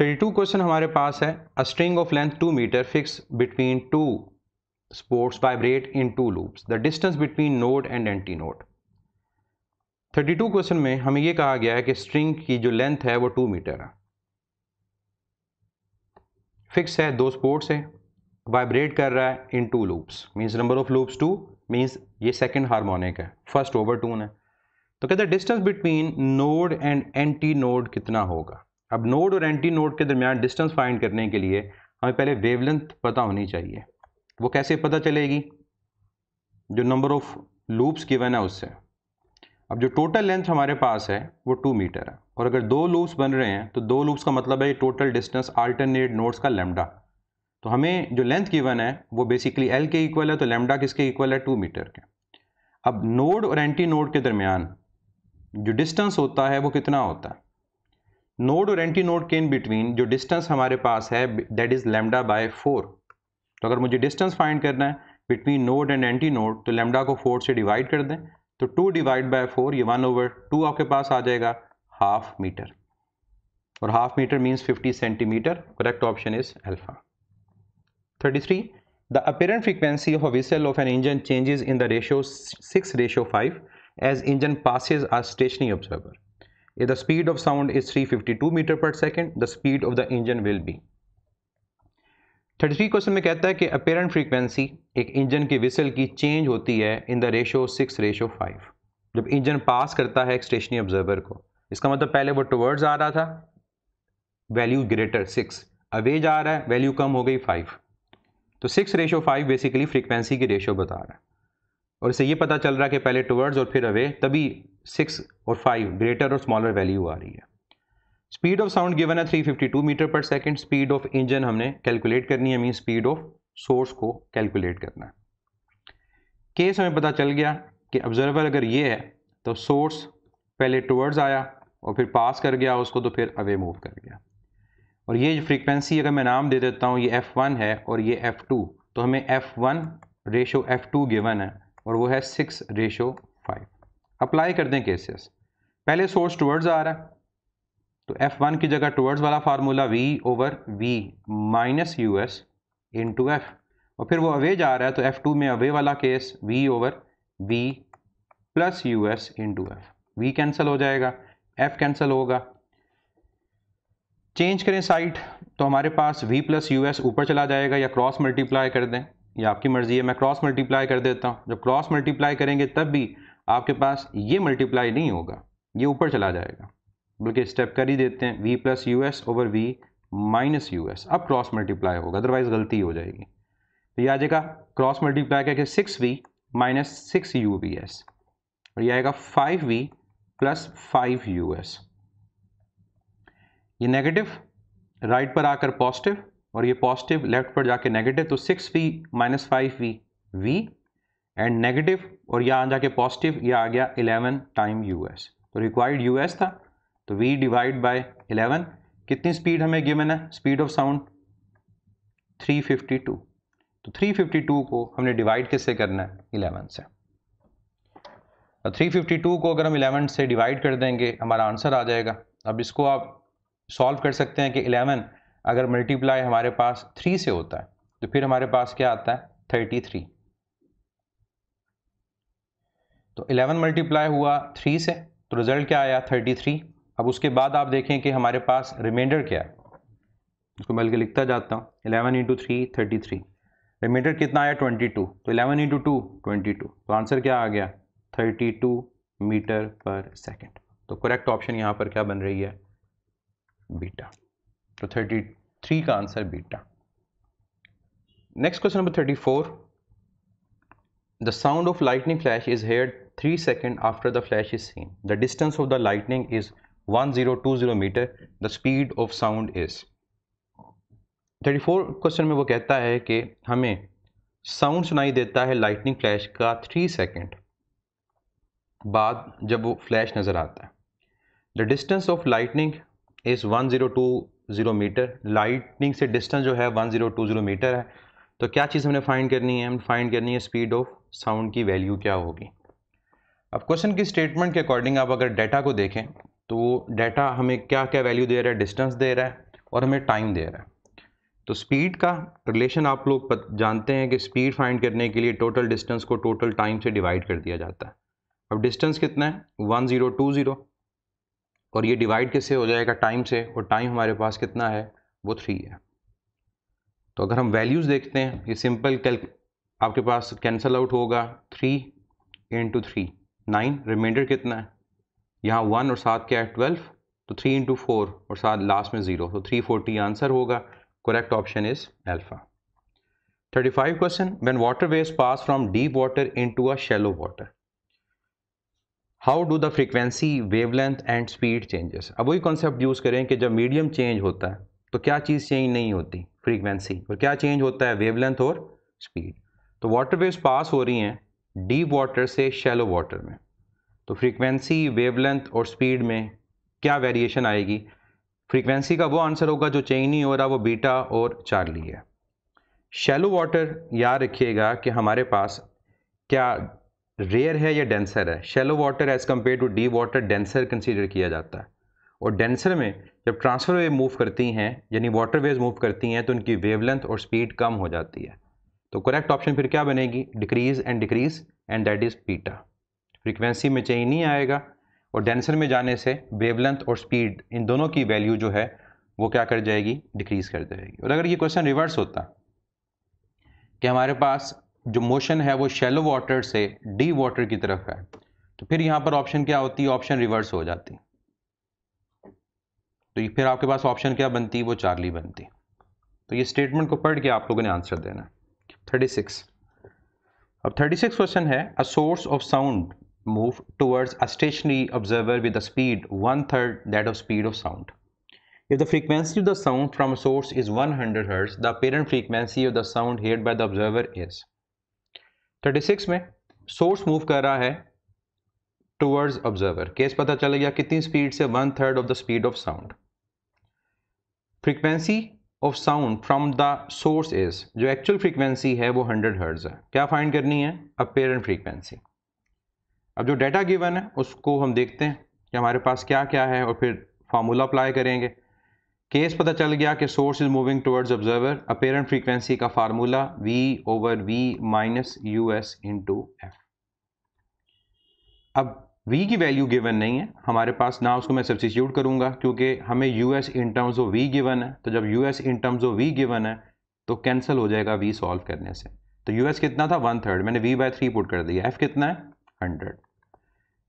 thirty two question हमारे पास है a string of length two metre fix between two supports vibrate in two loops the distance between node and anti node thirty two question में हमें यह कहा गया है कि स्ट्रिंग की जो लेंथ है वो टू मीटर है फिक्स है दो स्पोर्ट्स है वाइब्रेट कर रहा है in two loops means number of loops two means ये सेकेंड हारमोनिक है फर्स्ट ओवर टून है तो कहते हैं distance between node and antinode कितना होगा अब नोड और एंटी नोड के दरमियान डिस्टेंस फाइंड करने के लिए हमें पहले वेवलेंथ पता होनी चाहिए वो कैसे पता चलेगी जो नंबर ऑफ लूप्स गिवन है उससे अब जो टोटल लेंथ हमारे पास है वो टू मीटर है और अगर दो लूप्स बन रहे हैं तो दो लूप्स का मतलब है टोटल डिस्टेंस आल्टरनेट नोड्स का लेमडा तो हमें जो लेंथ गिवन है वो बेसिकली एल के इक्वल है तो लेमडा किसके इक्वल है टू मीटर के अब नोड और एंटी नोड के दरमियान जो डिस्टेंस होता है वो कितना होता है नोड और एंटी नोड के इन बिटवीन जो डिस्टेंस हमारे पास है that is lambda by four तो अगर मुझे डिस्टेंस फाइंड करना है between node and antinode तो लेमडा को फोर से डिवाइड कर दें तो टू डिवाइड बाय फोर ये वन ओवर टू आपके पास आ जाएगा हाफ मीटर और half metre means fifty centimetre correct option is alpha thirty three the apparent frequency of a of an engine changes in the ratio six 6 five as engine passes are stationary observer If the speed of sound is 352 meter per second, the speed of the engine will be. Thirty three question में कहता है कि apparent frequency एक engine की whistle की change होती है in the ratio six ratio five जब इंजन पास करता है एक स्टेशनरी ऑब्जर्वर को इसका मतलब पहले वो टुवर्ड्स आ रहा था वैल्यू ग्रेटर सिक्स अवे आ रहा है वैल्यू कम हो गई फाइव तो six ratio five basically frequency की रेशो बता रहा है और इससे ये पता चल रहा है कि पहले टूवर्ड्स और फिर अवे तभी सिक्स और फाइव ग्रेटर और स्मॉलर वैल्यू आ रही है स्पीड ऑफ साउंड गिवन है 352 metre per second speed of engine हमने कैलकुलेट करनी है मीन स्पीड ऑफ सोर्स को कैलकुलेट करना है केस हमें पता चल गया कि ऑब्जर्वर अगर ये है तो सोर्स पहले टूवर्ड्स आया और फिर पास कर गया उसको तो फिर अवे मूव कर गया और ये फ्रीक्वेंसी अगर मैं नाम दे देता हूँ ये वन है और ये टू तो हमें वन रेशो टू गिवन है और वो है सिक्स रेशो फाइव अप्लाई कर दें केसेस पहले सोर्स टूवर्ड्स आ रहा है तो एफ वन की जगह टूवर्ड्स वाला formula V over V minus U S into F और फिर वो अवे जा रहा है तो एफ टू में अवे वाला case V over V plus U S into F V cancel हो जाएगा एफ कैंसिल होगा चेंज करें साइड तो हमारे पास वी प्लस यू ऊपर चला जाएगा या क्रॉस मल्टीप्लाई कर दें ये आपकी मर्ज़ी है मैं क्रॉस मल्टीप्लाई कर देता हूँ जब क्रॉस मल्टीप्लाई करेंगे तब भी आपके पास ये मल्टीप्लाई नहीं होगा ये ऊपर चला जाएगा बल्कि स्टेप कर ही देते हैं V plus U S over V minus U S अब क्रॉस मल्टीप्लाई होगा अदरवाइज़ गलती हो जाएगी तो ये आ जाएगा क्रॉस मल्टीप्लाई करके six V minus six U V S और ये आएगा five V plus five U S ये नेगेटिव राइट पर आकर पॉजिटिव और ये पॉजिटिव लेफ्ट पर जाके नेगेटिव तो six V minus five V V and negative और यहाँ जाके पॉजिटिव ये आ गया इलेवन टाइम यू एस तो रिक्वायर्ड यू एस था तो वी डिवाइड बाय इलेवन कितनी स्पीड हमें गिवन है speed of sound three fifty two तो थ्री फिफ्टी टू को हमने डिवाइड किससे करना है इलेवन से और 352 को अगर हम 11 से डिवाइड कर देंगे हमारा आंसर आ जाएगा अब इसको आप सॉल्व कर सकते हैं कि इलेवन अगर मल्टीप्लाई हमारे पास थ्री से होता है तो फिर हमारे पास क्या आता है थर्टी थ्री तो इलेवन मल्टीप्लाई हुआ थ्री से तो रिज़ल्ट क्या आया थर्टी थ्री अब उसके बाद आप देखें कि हमारे पास रिमाइंडर क्या है उसको मैं लिखता जाता हूँ eleven into three thirty three remainder कितना आया ट्वेंटी टू तो eleven into two twenty two तो आंसर क्या आ गया thirty two metre per second तो करेक्ट ऑप्शन यहाँ पर क्या बन रही है बीटा तो 33 का answer beta next question number 34 four the sound of lightning flash is hear three second after the flash is seen the distance of the lightning is 1020 metre the speed of sound is 34 question में वो कहता है कि हमें sound सुनाई देता है lightning flash का थ्री सेकेंड बाद जब वो फ्लैश नज़र आता है the distance of lightning is zero two zero metre lightning से डिस्टेंस जो है one zero two zero metre है तो क्या चीज़ हमने फाइंड करनी है हम फाइंड करनी है स्पीड ऑफ साउंड की वैल्यू क्या होगी अब क्वेश्चन की स्टेटमेंट के अकॉर्डिंग आप अगर डाटा को देखें तो डाटा हमें क्या क्या वैल्यू दे रहा है डिस्टेंस दे रहा है और हमें टाइम दे रहा है तो स्पीड का रिलेशन आप लोग जानते हैं कि स्पीड फाइंड करने के लिए टोटल डिस्टेंस को टोटल टाइम से डिवाइड कर दिया जाता है अब डिस्टेंस कितना है वन ज़ीरो टू ज़ीरो और ये डिवाइड किससे हो जाएगा टाइम से और टाइम हमारे पास कितना है वो थ्री है तो अगर हम वैल्यूज़ देखते हैं ये सिंपल कैल आपके पास कैंसल आउट होगा three into three nine remainder कितना है यहाँ वन और सात क्या है ट्वेल्व तो थ्री इंटू फोर और सात लास्ट में ज़ीरो तो थ्री फोर्टी आंसर होगा correct option is alpha thirty five question when water waves pass from deep water into a shallow water how do the frequency length and speed changes अब वही concept use करें कि जब medium change होता है तो क्या चीज़ change नहीं होती फ्रीक्वेंसी और क्या चेंज होता है वेव लेंथ और स्पीड तो वाटर वेव्स पास हो रही हैं डीप वाटर से शेलो वाटर में तो फ्रीक्वेंसी लेंथ और स्पीड में क्या वेरिएशन आएगी फ्रीक्वेंसी का वो आंसर होगा जो चेंज नहीं हो रहा वो बीटा और चार्ली है शैलो वाटर याद रखिएगा कि हमारे पास क्या रेयर है या डेंसर है shallow water as compare to deep water denser consider किया जाता है और डेंसर में जब ट्रांसफर वेव मूव करती हैं यानी वाटर वेव मूव करती हैं तो उनकी वेवलेंथ और स्पीड कम हो जाती है तो करेक्ट ऑप्शन फिर क्या बनेगी decrease and decrease and that is beta frequency में चेंज नहीं आएगा और डेंसर में जाने से वेवलेंथ और स्पीड इन दोनों की वैल्यू जो है वो क्या कर जाएगी डिक्रीज़ कर जाएगी और अगर ये क्वेश्चन रिवर्स होता कि हमारे पास जो मोशन है वो शेलो वाटर से डी वाटर की तरफ है तो फिर यहाँ पर ऑप्शन क्या होती है ऑप्शन रिवर्स हो जाती तो फिर आपके पास ऑप्शन क्या बनती वो चार्ली बनती तो ये स्टेटमेंट को पढ़ के आप लोगों ने आंसर देना थर्टी सिक्स अब थर्टी सिक्स क्वेश्चन है a source of sound move towards a stationary observer with a speed one third that of speed of sound the frequency of the sound from a source is one hundred Hz, the apparent frequency of the sound heard by the observer is 36 में source move कर रहा है towards observer case पता चल गया कितनी speed से one third of the speed of sound frequency of sound from the source is जो एक्चुअल फ्रीक्वेंसी है वो 100 हर्ट्ज है क्या फाइंड करनी है अपेरेंट फ्रीक्वेंसी अब जो डाटा गिवन है उसको हम देखते हैं कि हमारे पास क्या क्या है और फिर फार्मूला अप्लाई करेंगे केस पता चल गया कि source is moving towards observer apparent frequency का formula V over V minus U S to F अब वी की वैल्यू गिवन नहीं है हमारे पास ना उसको मैं सब्सिट्यूट करूंगा क्योंकि हमें U S in terms of V given है तो जब U S in terms of V given है तो कैंसिल हो जाएगा वी सॉल्व करने से तो यू एस कितना था वन थर्ड मैंने वी बाय थ्री पुट कर दिया एफ कितना है हंड्रेड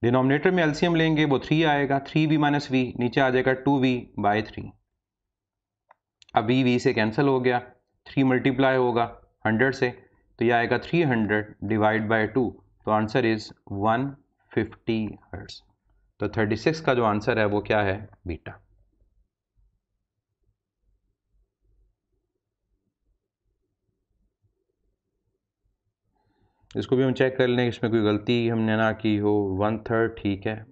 डिनोमिनेटर में एलसीएम लेंगे वो थ्री आएगा थ्री वी माइनस वी नीचे आ जाएगा टू वी बाई थ्री अभी वी से कैंसिल हो गया थ्री मल्टीप्लाई होगा हंड्रेड से तो यह आएगा three hundred divide by two तो answer is one fifty hertz तो थर्टी सिक्स का जो आंसर है वो क्या है बीटा इसको भी हम चेक कर लें इसमें कोई गलती हमने ना की हो वन थर्ड ठीक है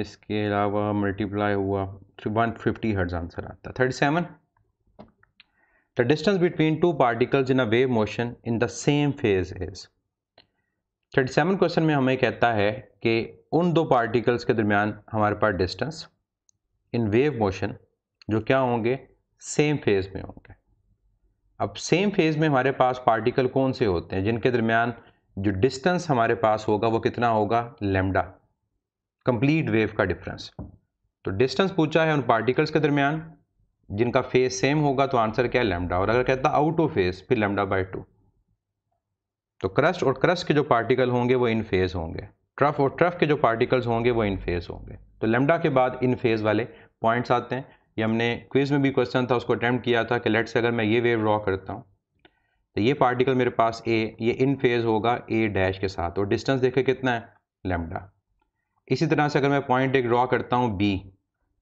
इसके अलावा मल्टीप्लाई हुआ वन फिफ्टी हर्ट्ज आंसर आता है thirty seven the distance between two particles in a wave motion in the same phase is thirty seven question में हमें कहता है कि उन दो पार्टिकल्स के दरमियान हमारे पास डिस्टेंस इन वेव मोशन जो क्या होंगे सेम फेज में होंगे अब सेम फेज में हमारे पास पार्टिकल कौन से होते हैं जिनके दरमियान जो डिस्टेंस हमारे पास होगा वो कितना होगा लेमडा कंप्लीट वेव का डिफरेंस तो डिस्टेंस पूछा है उन पार्टिकल्स के दरमियान जिनका फेस सेम होगा तो आंसर क्या है लेमडा और अगर कहता आउट ऑफ फेस फिर लेमडा बाई टू तो क्रस्ट और क्रस्ट के जो पार्टिकल होंगे वो इन फेज होंगे ट्रफ और ट्रफ के जो पार्टिकल्स होंगे वो इन फेज होंगे तो लेमडा के बाद इन फेज वाले पॉइंट्स आते हैं ये हमने क्विज में भी क्वेश्चन था उसको अटैम्प्ट किया था कि लेट से अगर मैं ये वेव ड्रॉ करता हूँ तो ये पार्टिकल मेरे पास ए ये इन फेज होगा ए डैश के साथ और डिस्टेंस देखे कितना है लेमडा इसी तरह से अगर मैं पॉइंट एक ड्रॉ करता हूँ बी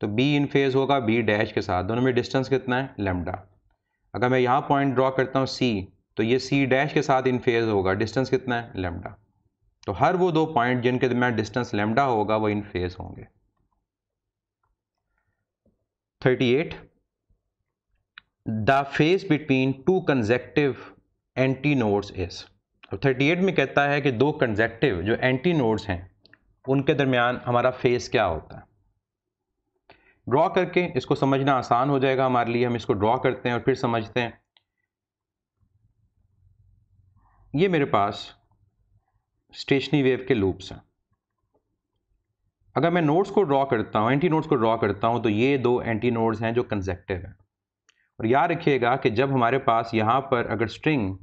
तो बी इन फेज होगा बी डैश के साथ दोनों में डिस्टेंस कितना है लेमडा अगर मैं यहाँ पॉइंट ड्रॉ करता हूँ सी तो ये सी डैश के साथ इन फेज होगा डिस्टेंस कितना है लेमडा तो हर वो दो पॉइंट जिनके दरमियान डिस्टेंस लेमडा होगा वो इन फेज होंगे 38 the phase between two consecutive antinodes is अब 38 में कहता है कि दो कंजेक्टिव जो एंटी नोड्स हैं उनके दरमियान हमारा फेस क्या होता है ड्रॉ करके इसको समझना आसान हो जाएगा हमारे लिए हम इसको ड्रॉ करते हैं और फिर समझते हैं ये मेरे पास स्टेशनरी वेव के लूप्स हैं अगर मैं नोड्स को ड्रॉ करता हूँ एंटी नोड्स को ड्रॉ करता हूँ तो ये दो एंटी नोड्स हैं जो कंजेक्टिव हैं और याद रखिएगा कि जब हमारे पास यहाँ पर अगर स्ट्रिंग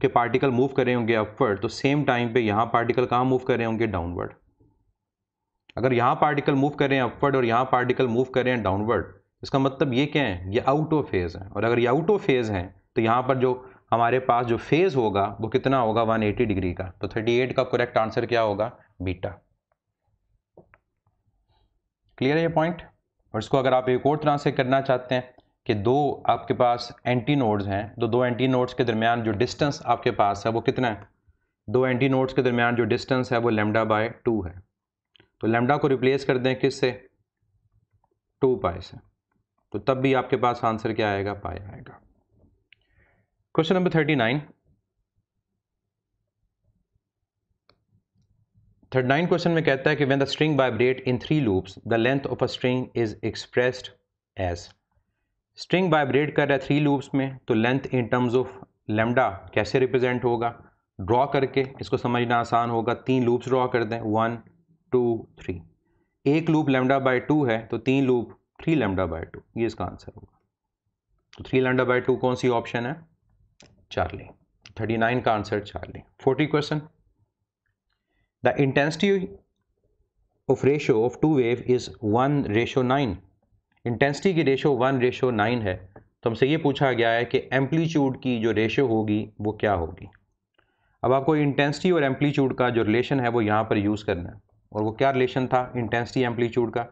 के पार्टिकल मूव कर रहे होंगे अपवर्ड तो सेम टाइम पे यहाँ पार्टिकल कहाँ मूव कर रहे होंगे डाउनवर्ड अगर यहाँ पार्टिकल मूव कर रहे हैं अपवर्ड और यहाँ पार्टिकल मूव कर रहे हैं डाउनवर्ड इसका मतलब ये क्या है ये आउट ऑफ फेज़ है और अगर ये आउट ऑफ फेज़ है तो यहाँ पर जो हमारे पास जो फेज़ होगा वो कितना होगा वन डिग्री का तो थर्टी का करेक्ट आंसर क्या होगा बीटा क्लियर है ये पॉइंट और इसको अगर आप एक और तरह से करना चाहते हैं कि दो आपके पास एंटी नोड्स हैं तो दो एंटी नोड्स के दरमियान जो डिस्टेंस आपके पास है वो कितना है दो एंटी नोड्स के दरमियान जो डिस्टेंस है वो लेमडा बाय टू है तो लेमडा को रिप्लेस कर दें किससे टू पाई से तो तब भी आपके पास आंसर क्या आएगा पाई आएगा question number thirty nine third nine question में कहता है कि when the string vibrate in three loops the length of a string is expressed as string vibrate कर रहा है थ्री लूप्स में तो length in terms of lambda कैसे रिप्रेजेंट होगा ड्रॉ करके इसको समझना आसान होगा तीन लूप्स ड्रॉ कर दें वन टू थ्री एक लूप लेमडा बाई टू है तो तीन loop three lambda by two ये इसका आंसर होगा तो थ्री लेमडा बाई टू कौन सी ऑप्शन है चार्ली थर्टी नाइन का answer Charlie forty question the intensity of ratio of two wave is one ratio nine intensity की रेशो वन रेशो नाइन है तो हमसे ये पूछा गया है कि एम्पलीट्यूड की जो रेशो होगी वो क्या होगी अब आपको इंटेंसिटी और एम्पलीट्यूड का जो रिलेशन है वो यहाँ पर यूज़ करना है और वो क्या रिलेशन था इंटेंसिटी एम्पलीट्यूड का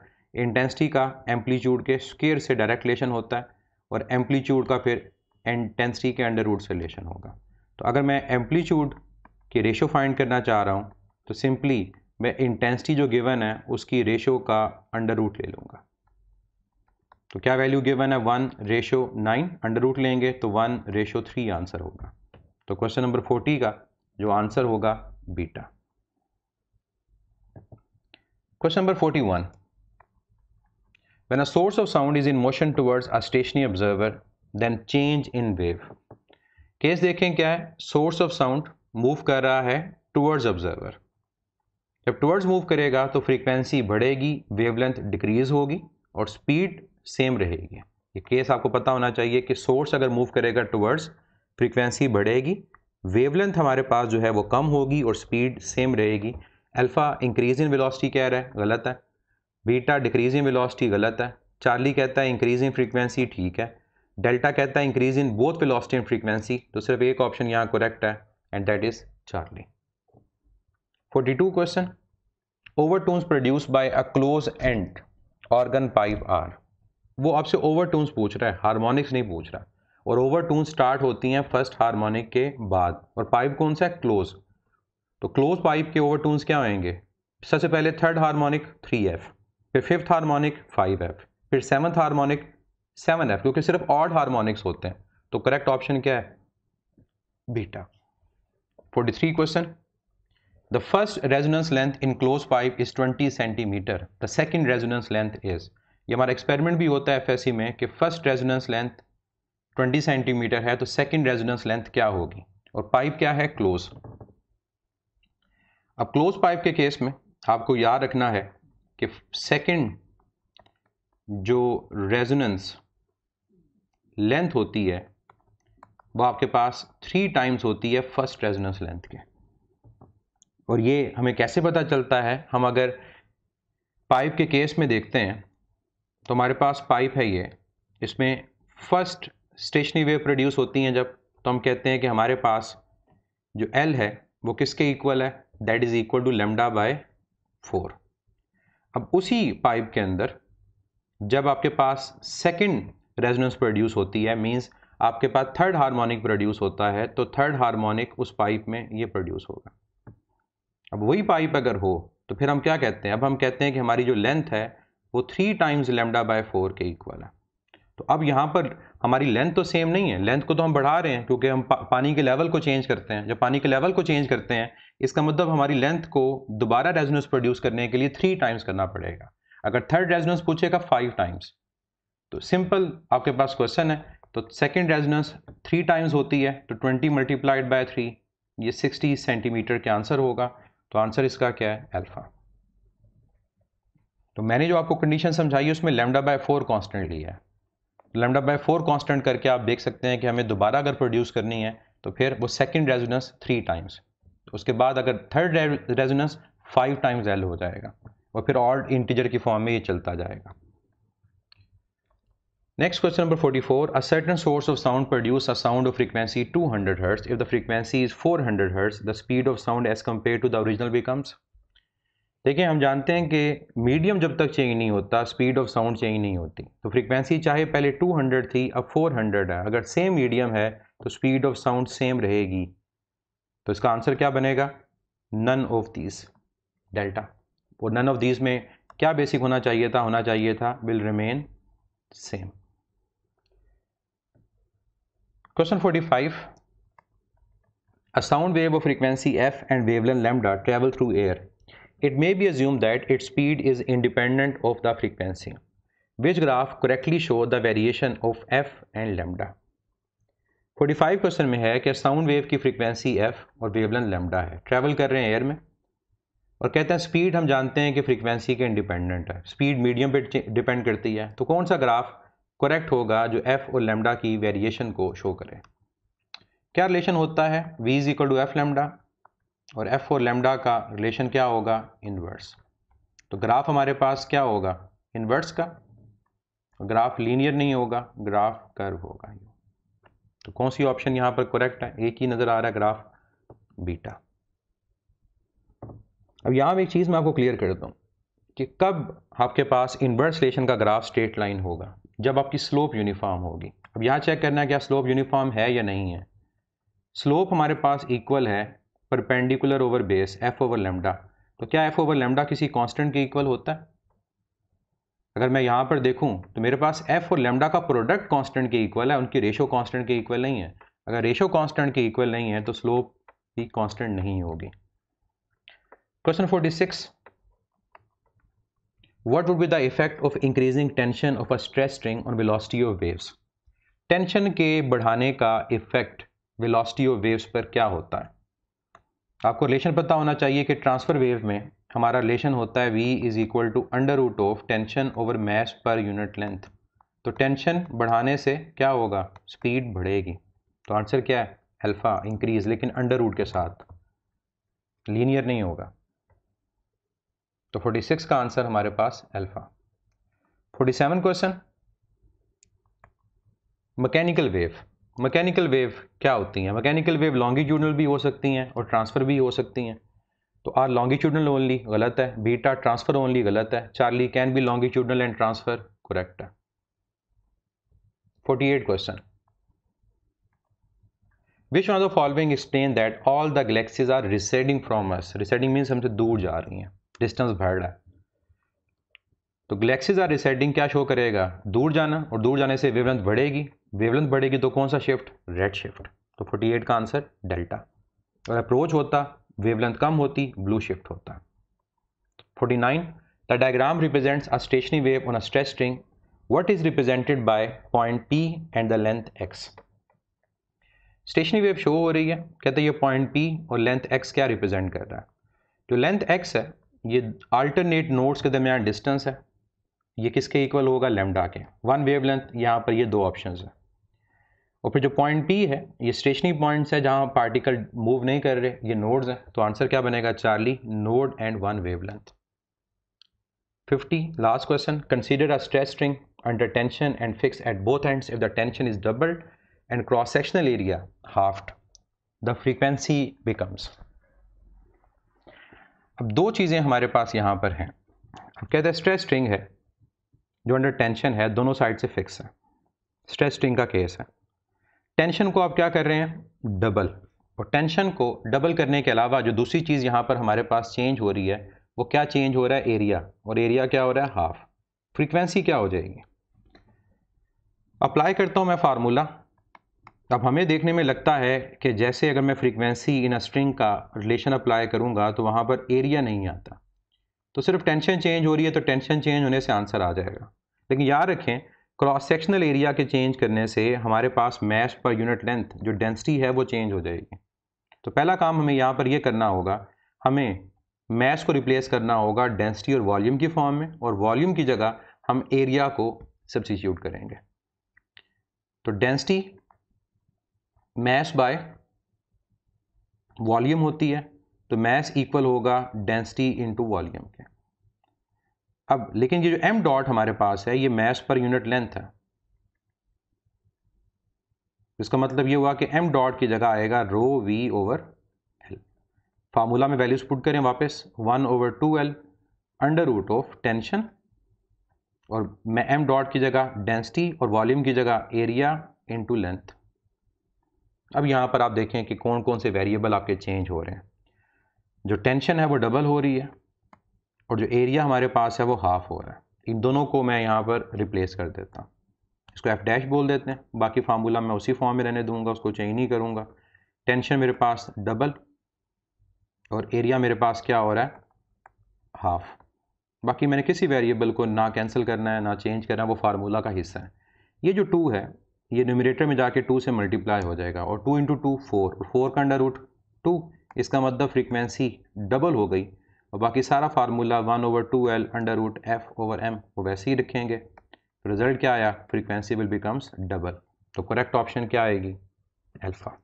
इंटेंसिटी का एम्पलीट्यूड के स्केयर से डायरेक्ट रिलेशन होता है और एम्पलीट्यूड का फिर इंटेंसिटी के अंडर रूट से रिलेशन होगा तो अगर मैं एम्पलीट्यूड की रेशो फाइंड करना चाह रहा हूँ तो सिंपली मैं इंटेंसिटी जो गिवन है उसकी रेशो का अंडर रूट ले लूँगा तो क्या वैल्यू गिवन है one ratio nine under root लेंगे तो वन रेशो थ्री आंसर होगा तो क्वेश्चन नंबर फोर्टी का जो आंसर होगा beta question number forty one when a source of sound is in motion towards a stationary observer then change in wave case देखें क्या है सोर्स ऑफ साउंड मूव कर रहा है टुवर्ड्स ऑब्जर्वर जब टुवर्ड्स मूव करेगा तो फ्रीक्वेंसी बढ़ेगी वेवलेंथ डिक्रीज होगी और स्पीड सेम रहेगी ये केस आपको पता होना चाहिए कि सोर्स अगर मूव करेगा टुवर्ड्स फ्रीक्वेंसी बढ़ेगी वेवलेंथ हमारे पास जो है वो कम होगी और स्पीड सेम रहेगी अल्फ़ा इंक्रीज इन वेलोसिटी कह रहा है गलत है बीटा डिक्रीज इन वेलोसिटी गलत है चार्ली कहता है इंक्रीज इन फ्रीक्वेंसी ठीक है डेल्टा कहता है increase in both velocity and frequency तो सिर्फ एक ऑप्शन यहाँ करेक्ट है and that is Charlie 42 question overtones produce by a close end organ pipe are वो आपसे ओवर टून्स पूछ रहा है हारमोनिक्स नहीं पूछ रहा और ओवर टून स्टार्ट होती हैं फर्स्ट हारमोनिक के बाद और पाइप कौन सा है क्लोज तो क्लोज पाइप के ओवर टून्स क्या होंगे सबसे पहले थर्ड हारमोनिक थ्री एफ फिर फिफ्थ हारमोनिक फाइव एफ फिर सेवन्थ हारमोनिक सेवन एफ क्योंकि सिर्फ ऑर्ड हारमोनिक्स होते हैं तो करेक्ट ऑप्शन क्या है beta forty three question The first resonance length in closed pipe is 20 centimeter. The second resonance length is ये हमारा एक्सपेरिमेंट भी होता है एफ में कि फर्स्ट रेजिडेंस लेंथ 20 सेंटीमीटर है तो सेकंड रेजिडेंस लेंथ क्या होगी और पाइप क्या है क्लोज अब क्लोज पाइप के केस में आपको याद रखना है कि सेकंड जो रेजोनेंस लेंथ होती है वो आपके पास थ्री टाइम्स होती है फर्स्ट रेजिडेंस लेंथ के और ये हमें कैसे पता चलता है हम अगर पाइप के केस में देखते हैं तो हमारे पास पाइप है ये इसमें फर्स्ट स्टेशनरी वेव प्रोड्यूस होती हैं जब तो हम कहते हैं कि हमारे पास जो एल है वो किसके इक्वल है that is equal to lambda by four अब उसी पाइप के अंदर जब आपके पास सेकंड रेजोनेंस प्रोड्यूस होती है मींस आपके पास थर्ड हार्मोनिक प्रोड्यूस होता है तो थर्ड हार्मोनिक उस पाइप में ये प्रोड्यूस होगा अब वही पाइप अगर हो तो फिर हम क्या कहते हैं अब हम कहते हैं कि हमारी जो लेंथ है वो three times lambda by four के इक्वल है तो अब यहाँ पर हमारी लेंथ तो सेम नहीं है लेंथ को तो हम बढ़ा रहे हैं क्योंकि हम पा, पानी के लेवल को चेंज करते हैं जब पानी के लेवल को चेंज करते हैं इसका मतलब हमारी लेंथ को दोबारा रेजोनेंस प्रोड्यूस करने के लिए थ्री टाइम्स करना पड़ेगा अगर थर्ड रेजनेंस पूछेगा फाइव टाइम्स तो सिंपल आपके पास क्वेश्चन है तो सेकेंड रेजनेंस थ्री टाइम्स होती है तो ट्वेंटी मल्टीप्लाइड बाय थ्री ये सिक्सटी सेंटीमीटर के आंसर होगा तो आंसर इसका क्या है अल्फ़ा तो मैंने जो आपको कंडीशन समझाई उसमें लेमडा बाय फोर कॉन्स्टेंट लिया है लेमडा बाय फोर कॉन्स्टेंट करके आप देख सकते हैं कि हमें दोबारा अगर प्रोड्यूस करनी है तो फिर वो सेकेंड रेजोनेंस थ्री टाइम्स उसके बाद अगर third resonance five times L हो जाएगा और फिर ऑड इंटीजर की फॉर्म में ये चलता जाएगा next question number 44. A certain source of sound produce a sound of frequency 200 hertz if the frequency is 400 hertz the speed of sound as compare to the original becomes देखिए हम जानते हैं कि मीडियम जब तक चेंज नहीं होता speed of sound change नहीं होती तो फ्रीक्वेंसी चाहे पहले 200 थी अब 400 है अगर सेम मीडियम है तो स्पीड ऑफ साउंड सेम रहेगी तो इसका आंसर क्या बनेगा नन ऑफ दीज डेल्टा और नन ऑफ दीज में क्या बेसिक होना चाहिए था होना चाहिए था will remain same question 45 a sound wave of frequency F and wavelength lambda travel through air it may be assumed that its speed is independent of the frequency, which graph correctly show the variation of f and lambda. 45 question में है कि sound wave की frequency F और wavelength lambda है travel कर रहे हैं air में और कहते हैं स्पीड हम जानते हैं कि फ्रीक्वेंसी के इंडिपेंडेंट है स्पीड मीडियम पे डिपेंड करती है तो कौन सा ग्राफ करेक्ट होगा जो एफ़ और लैम्डा की वेरिएशन को शो करे क्या रिलेशन होता है V is equal to F lambda और एफ फोर लेमडा का रिलेशन क्या होगा इनवर्स तो ग्राफ हमारे पास क्या होगा इनवर्स का ग्राफ लीनियर नहीं होगा ग्राफ कर्व होगा तो कौन सी ऑप्शन यहाँ पर करेक्ट है एक ही नज़र आ रहा है ग्राफ बीटा अब यहां एक चीज़ मैं आपको क्लियर कर दूँ कि कब आपके पास इनवर्स रिलेशन का ग्राफ स्ट्रेट लाइन होगा जब आपकी स्लोप यूनिफॉर्म होगी अब यहाँ चेक करना है क्या स्लोप यूनिफॉर्म है या नहीं है स्लोप हमारे पास इक्वल है perpendicular over base F over lambda तो क्या एफ ओवर लेमडा किसी कांस्टेंट के इक्वल होता है अगर मैं यहाँ पर देखूँ तो मेरे पास एफ और लेमडा का प्रोडक्ट कांस्टेंट के इक्वल है उनकी रेशो कांस्टेंट के इक्वल नहीं है अगर रेशो कांस्टेंट के इक्वल नहीं है तो स्लोप भी कांस्टेंट नहीं होगी question forty six what would be the effect of increasing tension of a stress string on velocity of waves tension के बढ़ाने का इफेक्ट विलॉसिटी ऑफ वेव्स पर क्या होता है आपको रिलेशन पता होना चाहिए कि ट्रांसफ़र वेव में हमारा रिलेशन होता है V is equal to under root of tension over mass per unit length तो टेंशन बढ़ाने से क्या होगा स्पीड बढ़ेगी तो आंसर क्या है अल्फ़ा इंक्रीज लेकिन अंडर रूट के साथ लीनियर नहीं होगा तो 46 का आंसर हमारे पास alpha 47 question mechanical wave mechanical wave क्या होती हैं मैकेनिकल वेव लॉन्गिट्यूडनल भी हो सकती हैं और ट्रांसफ़र भी हो सकती हैं तो आर लॉन्गिट्यूडनल ओनली गलत है बीटा ट्रांसफ़र ओनली गलत है Charlie can be longitudinal and transverse correct है forty question which one the following explain that all the galaxies are receding from us receding means हमसे दूर जा रही हैं डिस्टेंस बढ़ रहा है तो गलेक्सीज आर रिसेडिंग क्या शो करेगा दूर जाना और दूर जाने से वेवलेंथ बढ़ेगी वेवलेंथ बढ़ेगी तो कौन सा शिफ्ट रेड शिफ्ट तो 48 का आंसर डेल्टा और अप्रोच होता वेवलेंथ कम होती ब्लू शिफ्ट होता 49 the diagram represents a stationary wave on a stress string what is represented by point P and the length X stationary wave show हो रही है कहते हैं ये पॉइंट पी और लेंथ एक्स क्या रिप्रेजेंट कर रहा है जो लेंथ एक्स है ये अल्टरनेट नोड्स के दरमियान डिस्टेंस है ये किसके इक्वल होगा लेमडा के वन वेव लेंथ यहाँ पर ये दो ऑप्शन है और फिर जो पॉइंट पी है ये स्टेशनरी पॉइंट्स है जहाँ पार्टिकल मूव नहीं कर रहे ये नोड्स हैं तो आंसर क्या बनेगा Charlie node and one wavelength fifty last question consider a stress string under tension and fix at both ends if the tension is doubled and cross sectional area halved the frequency becomes अब दो चीज़ें हमारे पास यहाँ पर हैं अब कहते हैं स्ट्रेस स्ट्रिंग है जो अंडर टेंशन है दोनों साइड से फिक्स है स्ट्रेस स्ट्रिंग का केस है टेंशन को आप क्या कर रहे हैं डबल और टेंशन को डबल करने के अलावा जो दूसरी चीज़ यहाँ पर हमारे पास चेंज हो रही है वो क्या चेंज हो रहा है एरिया और एरिया क्या हो रहा है हाफ फ्रीक्वेंसी क्या हो जाएगी अप्लाई करता हूँ मैं फार्मूला अब हमें देखने में लगता है कि जैसे अगर मैं फ्रीक्वेंसी इन अ स्ट्रिंग का रिलेशन अप्लाई करूँगा तो वहाँ पर एरिया नहीं आता तो सिर्फ टेंशन चेंज हो रही है तो टेंशन चेंज होने से आंसर आ जाएगा लेकिन याद रखें क्रॉस सेक्शनल एरिया के चेंज करने से हमारे पास मैश पर यूनिट लेंथ जो डेंसिटी है वो चेंज हो जाएगी तो पहला काम हमें यहाँ पर यह करना होगा हमें मैश को रिप्लेस करना होगा डेंसिटी और वॉल्यूम की फॉर्म में और वॉल्यूम की जगह हम एरिया को सब्सिट्यूट करेंगे तो डेंसिटी मैश बाय वॉल्यूम होती है तो मैस इक्वल होगा डेंसिटी इनटू वॉल्यूम के अब लेकिन ये जो एम डॉट हमारे पास है ये मैस पर यूनिट लेंथ है इसका मतलब ये हुआ कि एम डॉट की जगह आएगा rho V over L formula में वैल्यूज पुट करें वापस one over two L under root of tension और मैं एम डॉट की जगह डेंसिटी और वॉल्यूम की जगह एरिया इनटू लेंथ अब यहां पर आप देखें कि कौन कौन से वेरिएबल आपके चेंज हो रहे हैं जो टेंशन है वो डबल हो रही है और जो एरिया हमारे पास है वो हाफ हो रहा है इन दोनों को मैं यहाँ पर रिप्लेस कर देता हूँ इसको एफ डैश बोल देते हैं बाकी फार्मूला मैं उसी फॉर्म में रहने दूंगा उसको चेंज नहीं करूँगा टेंशन मेरे पास डबल और एरिया मेरे पास क्या हो रहा है हाफ बाकी मैंने किसी वेरिएबल को ना कैंसिल करना है ना चेंज करना है वो फार्मूला का हिस्सा है ये जो टू है ये न्यूमिनेटर में जाके टू से मल्टीप्लाई हो जाएगा और two into two four four का अंडर रूट टू इसका मतलब फ्रीक्वेंसी डबल हो गई और बाकी सारा formula one over two L under root F over M वो वैसे ही रखेंगे रिजल्ट तो क्या आया फ्रीक्वेंसी विल बिकम्स डबल तो करेक्ट ऑप्शन क्या आएगी एल्फा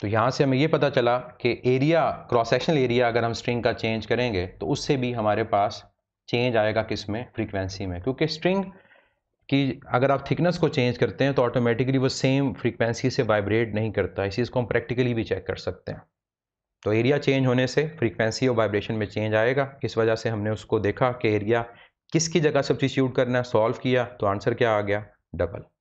तो यहाँ से हमें ये पता चला कि एरिया क्रॉस सेक्शनल एरिया अगर हम स्ट्रिंग का चेंज करेंगे तो उससे भी हमारे पास चेंज आएगा किस में फ्रीक्वेंसी में क्योंकि स्ट्रिंग कि अगर आप थिकनेस को चेंज करते हैं तो ऑटोमेटिकली वो सेम फ्रीक्वेंसी से वाइब्रेट नहीं करता इसी चीज़ को हम प्रैक्टिकली भी चेक कर सकते हैं तो एरिया चेंज होने से फ्रीक्वेंसी और वाइब्रेशन में चेंज आएगा इस वजह से हमने उसको देखा कि एरिया किसकी जगह सब्सिट्यूट करना है सॉल्व किया तो आंसर क्या आ गया डबल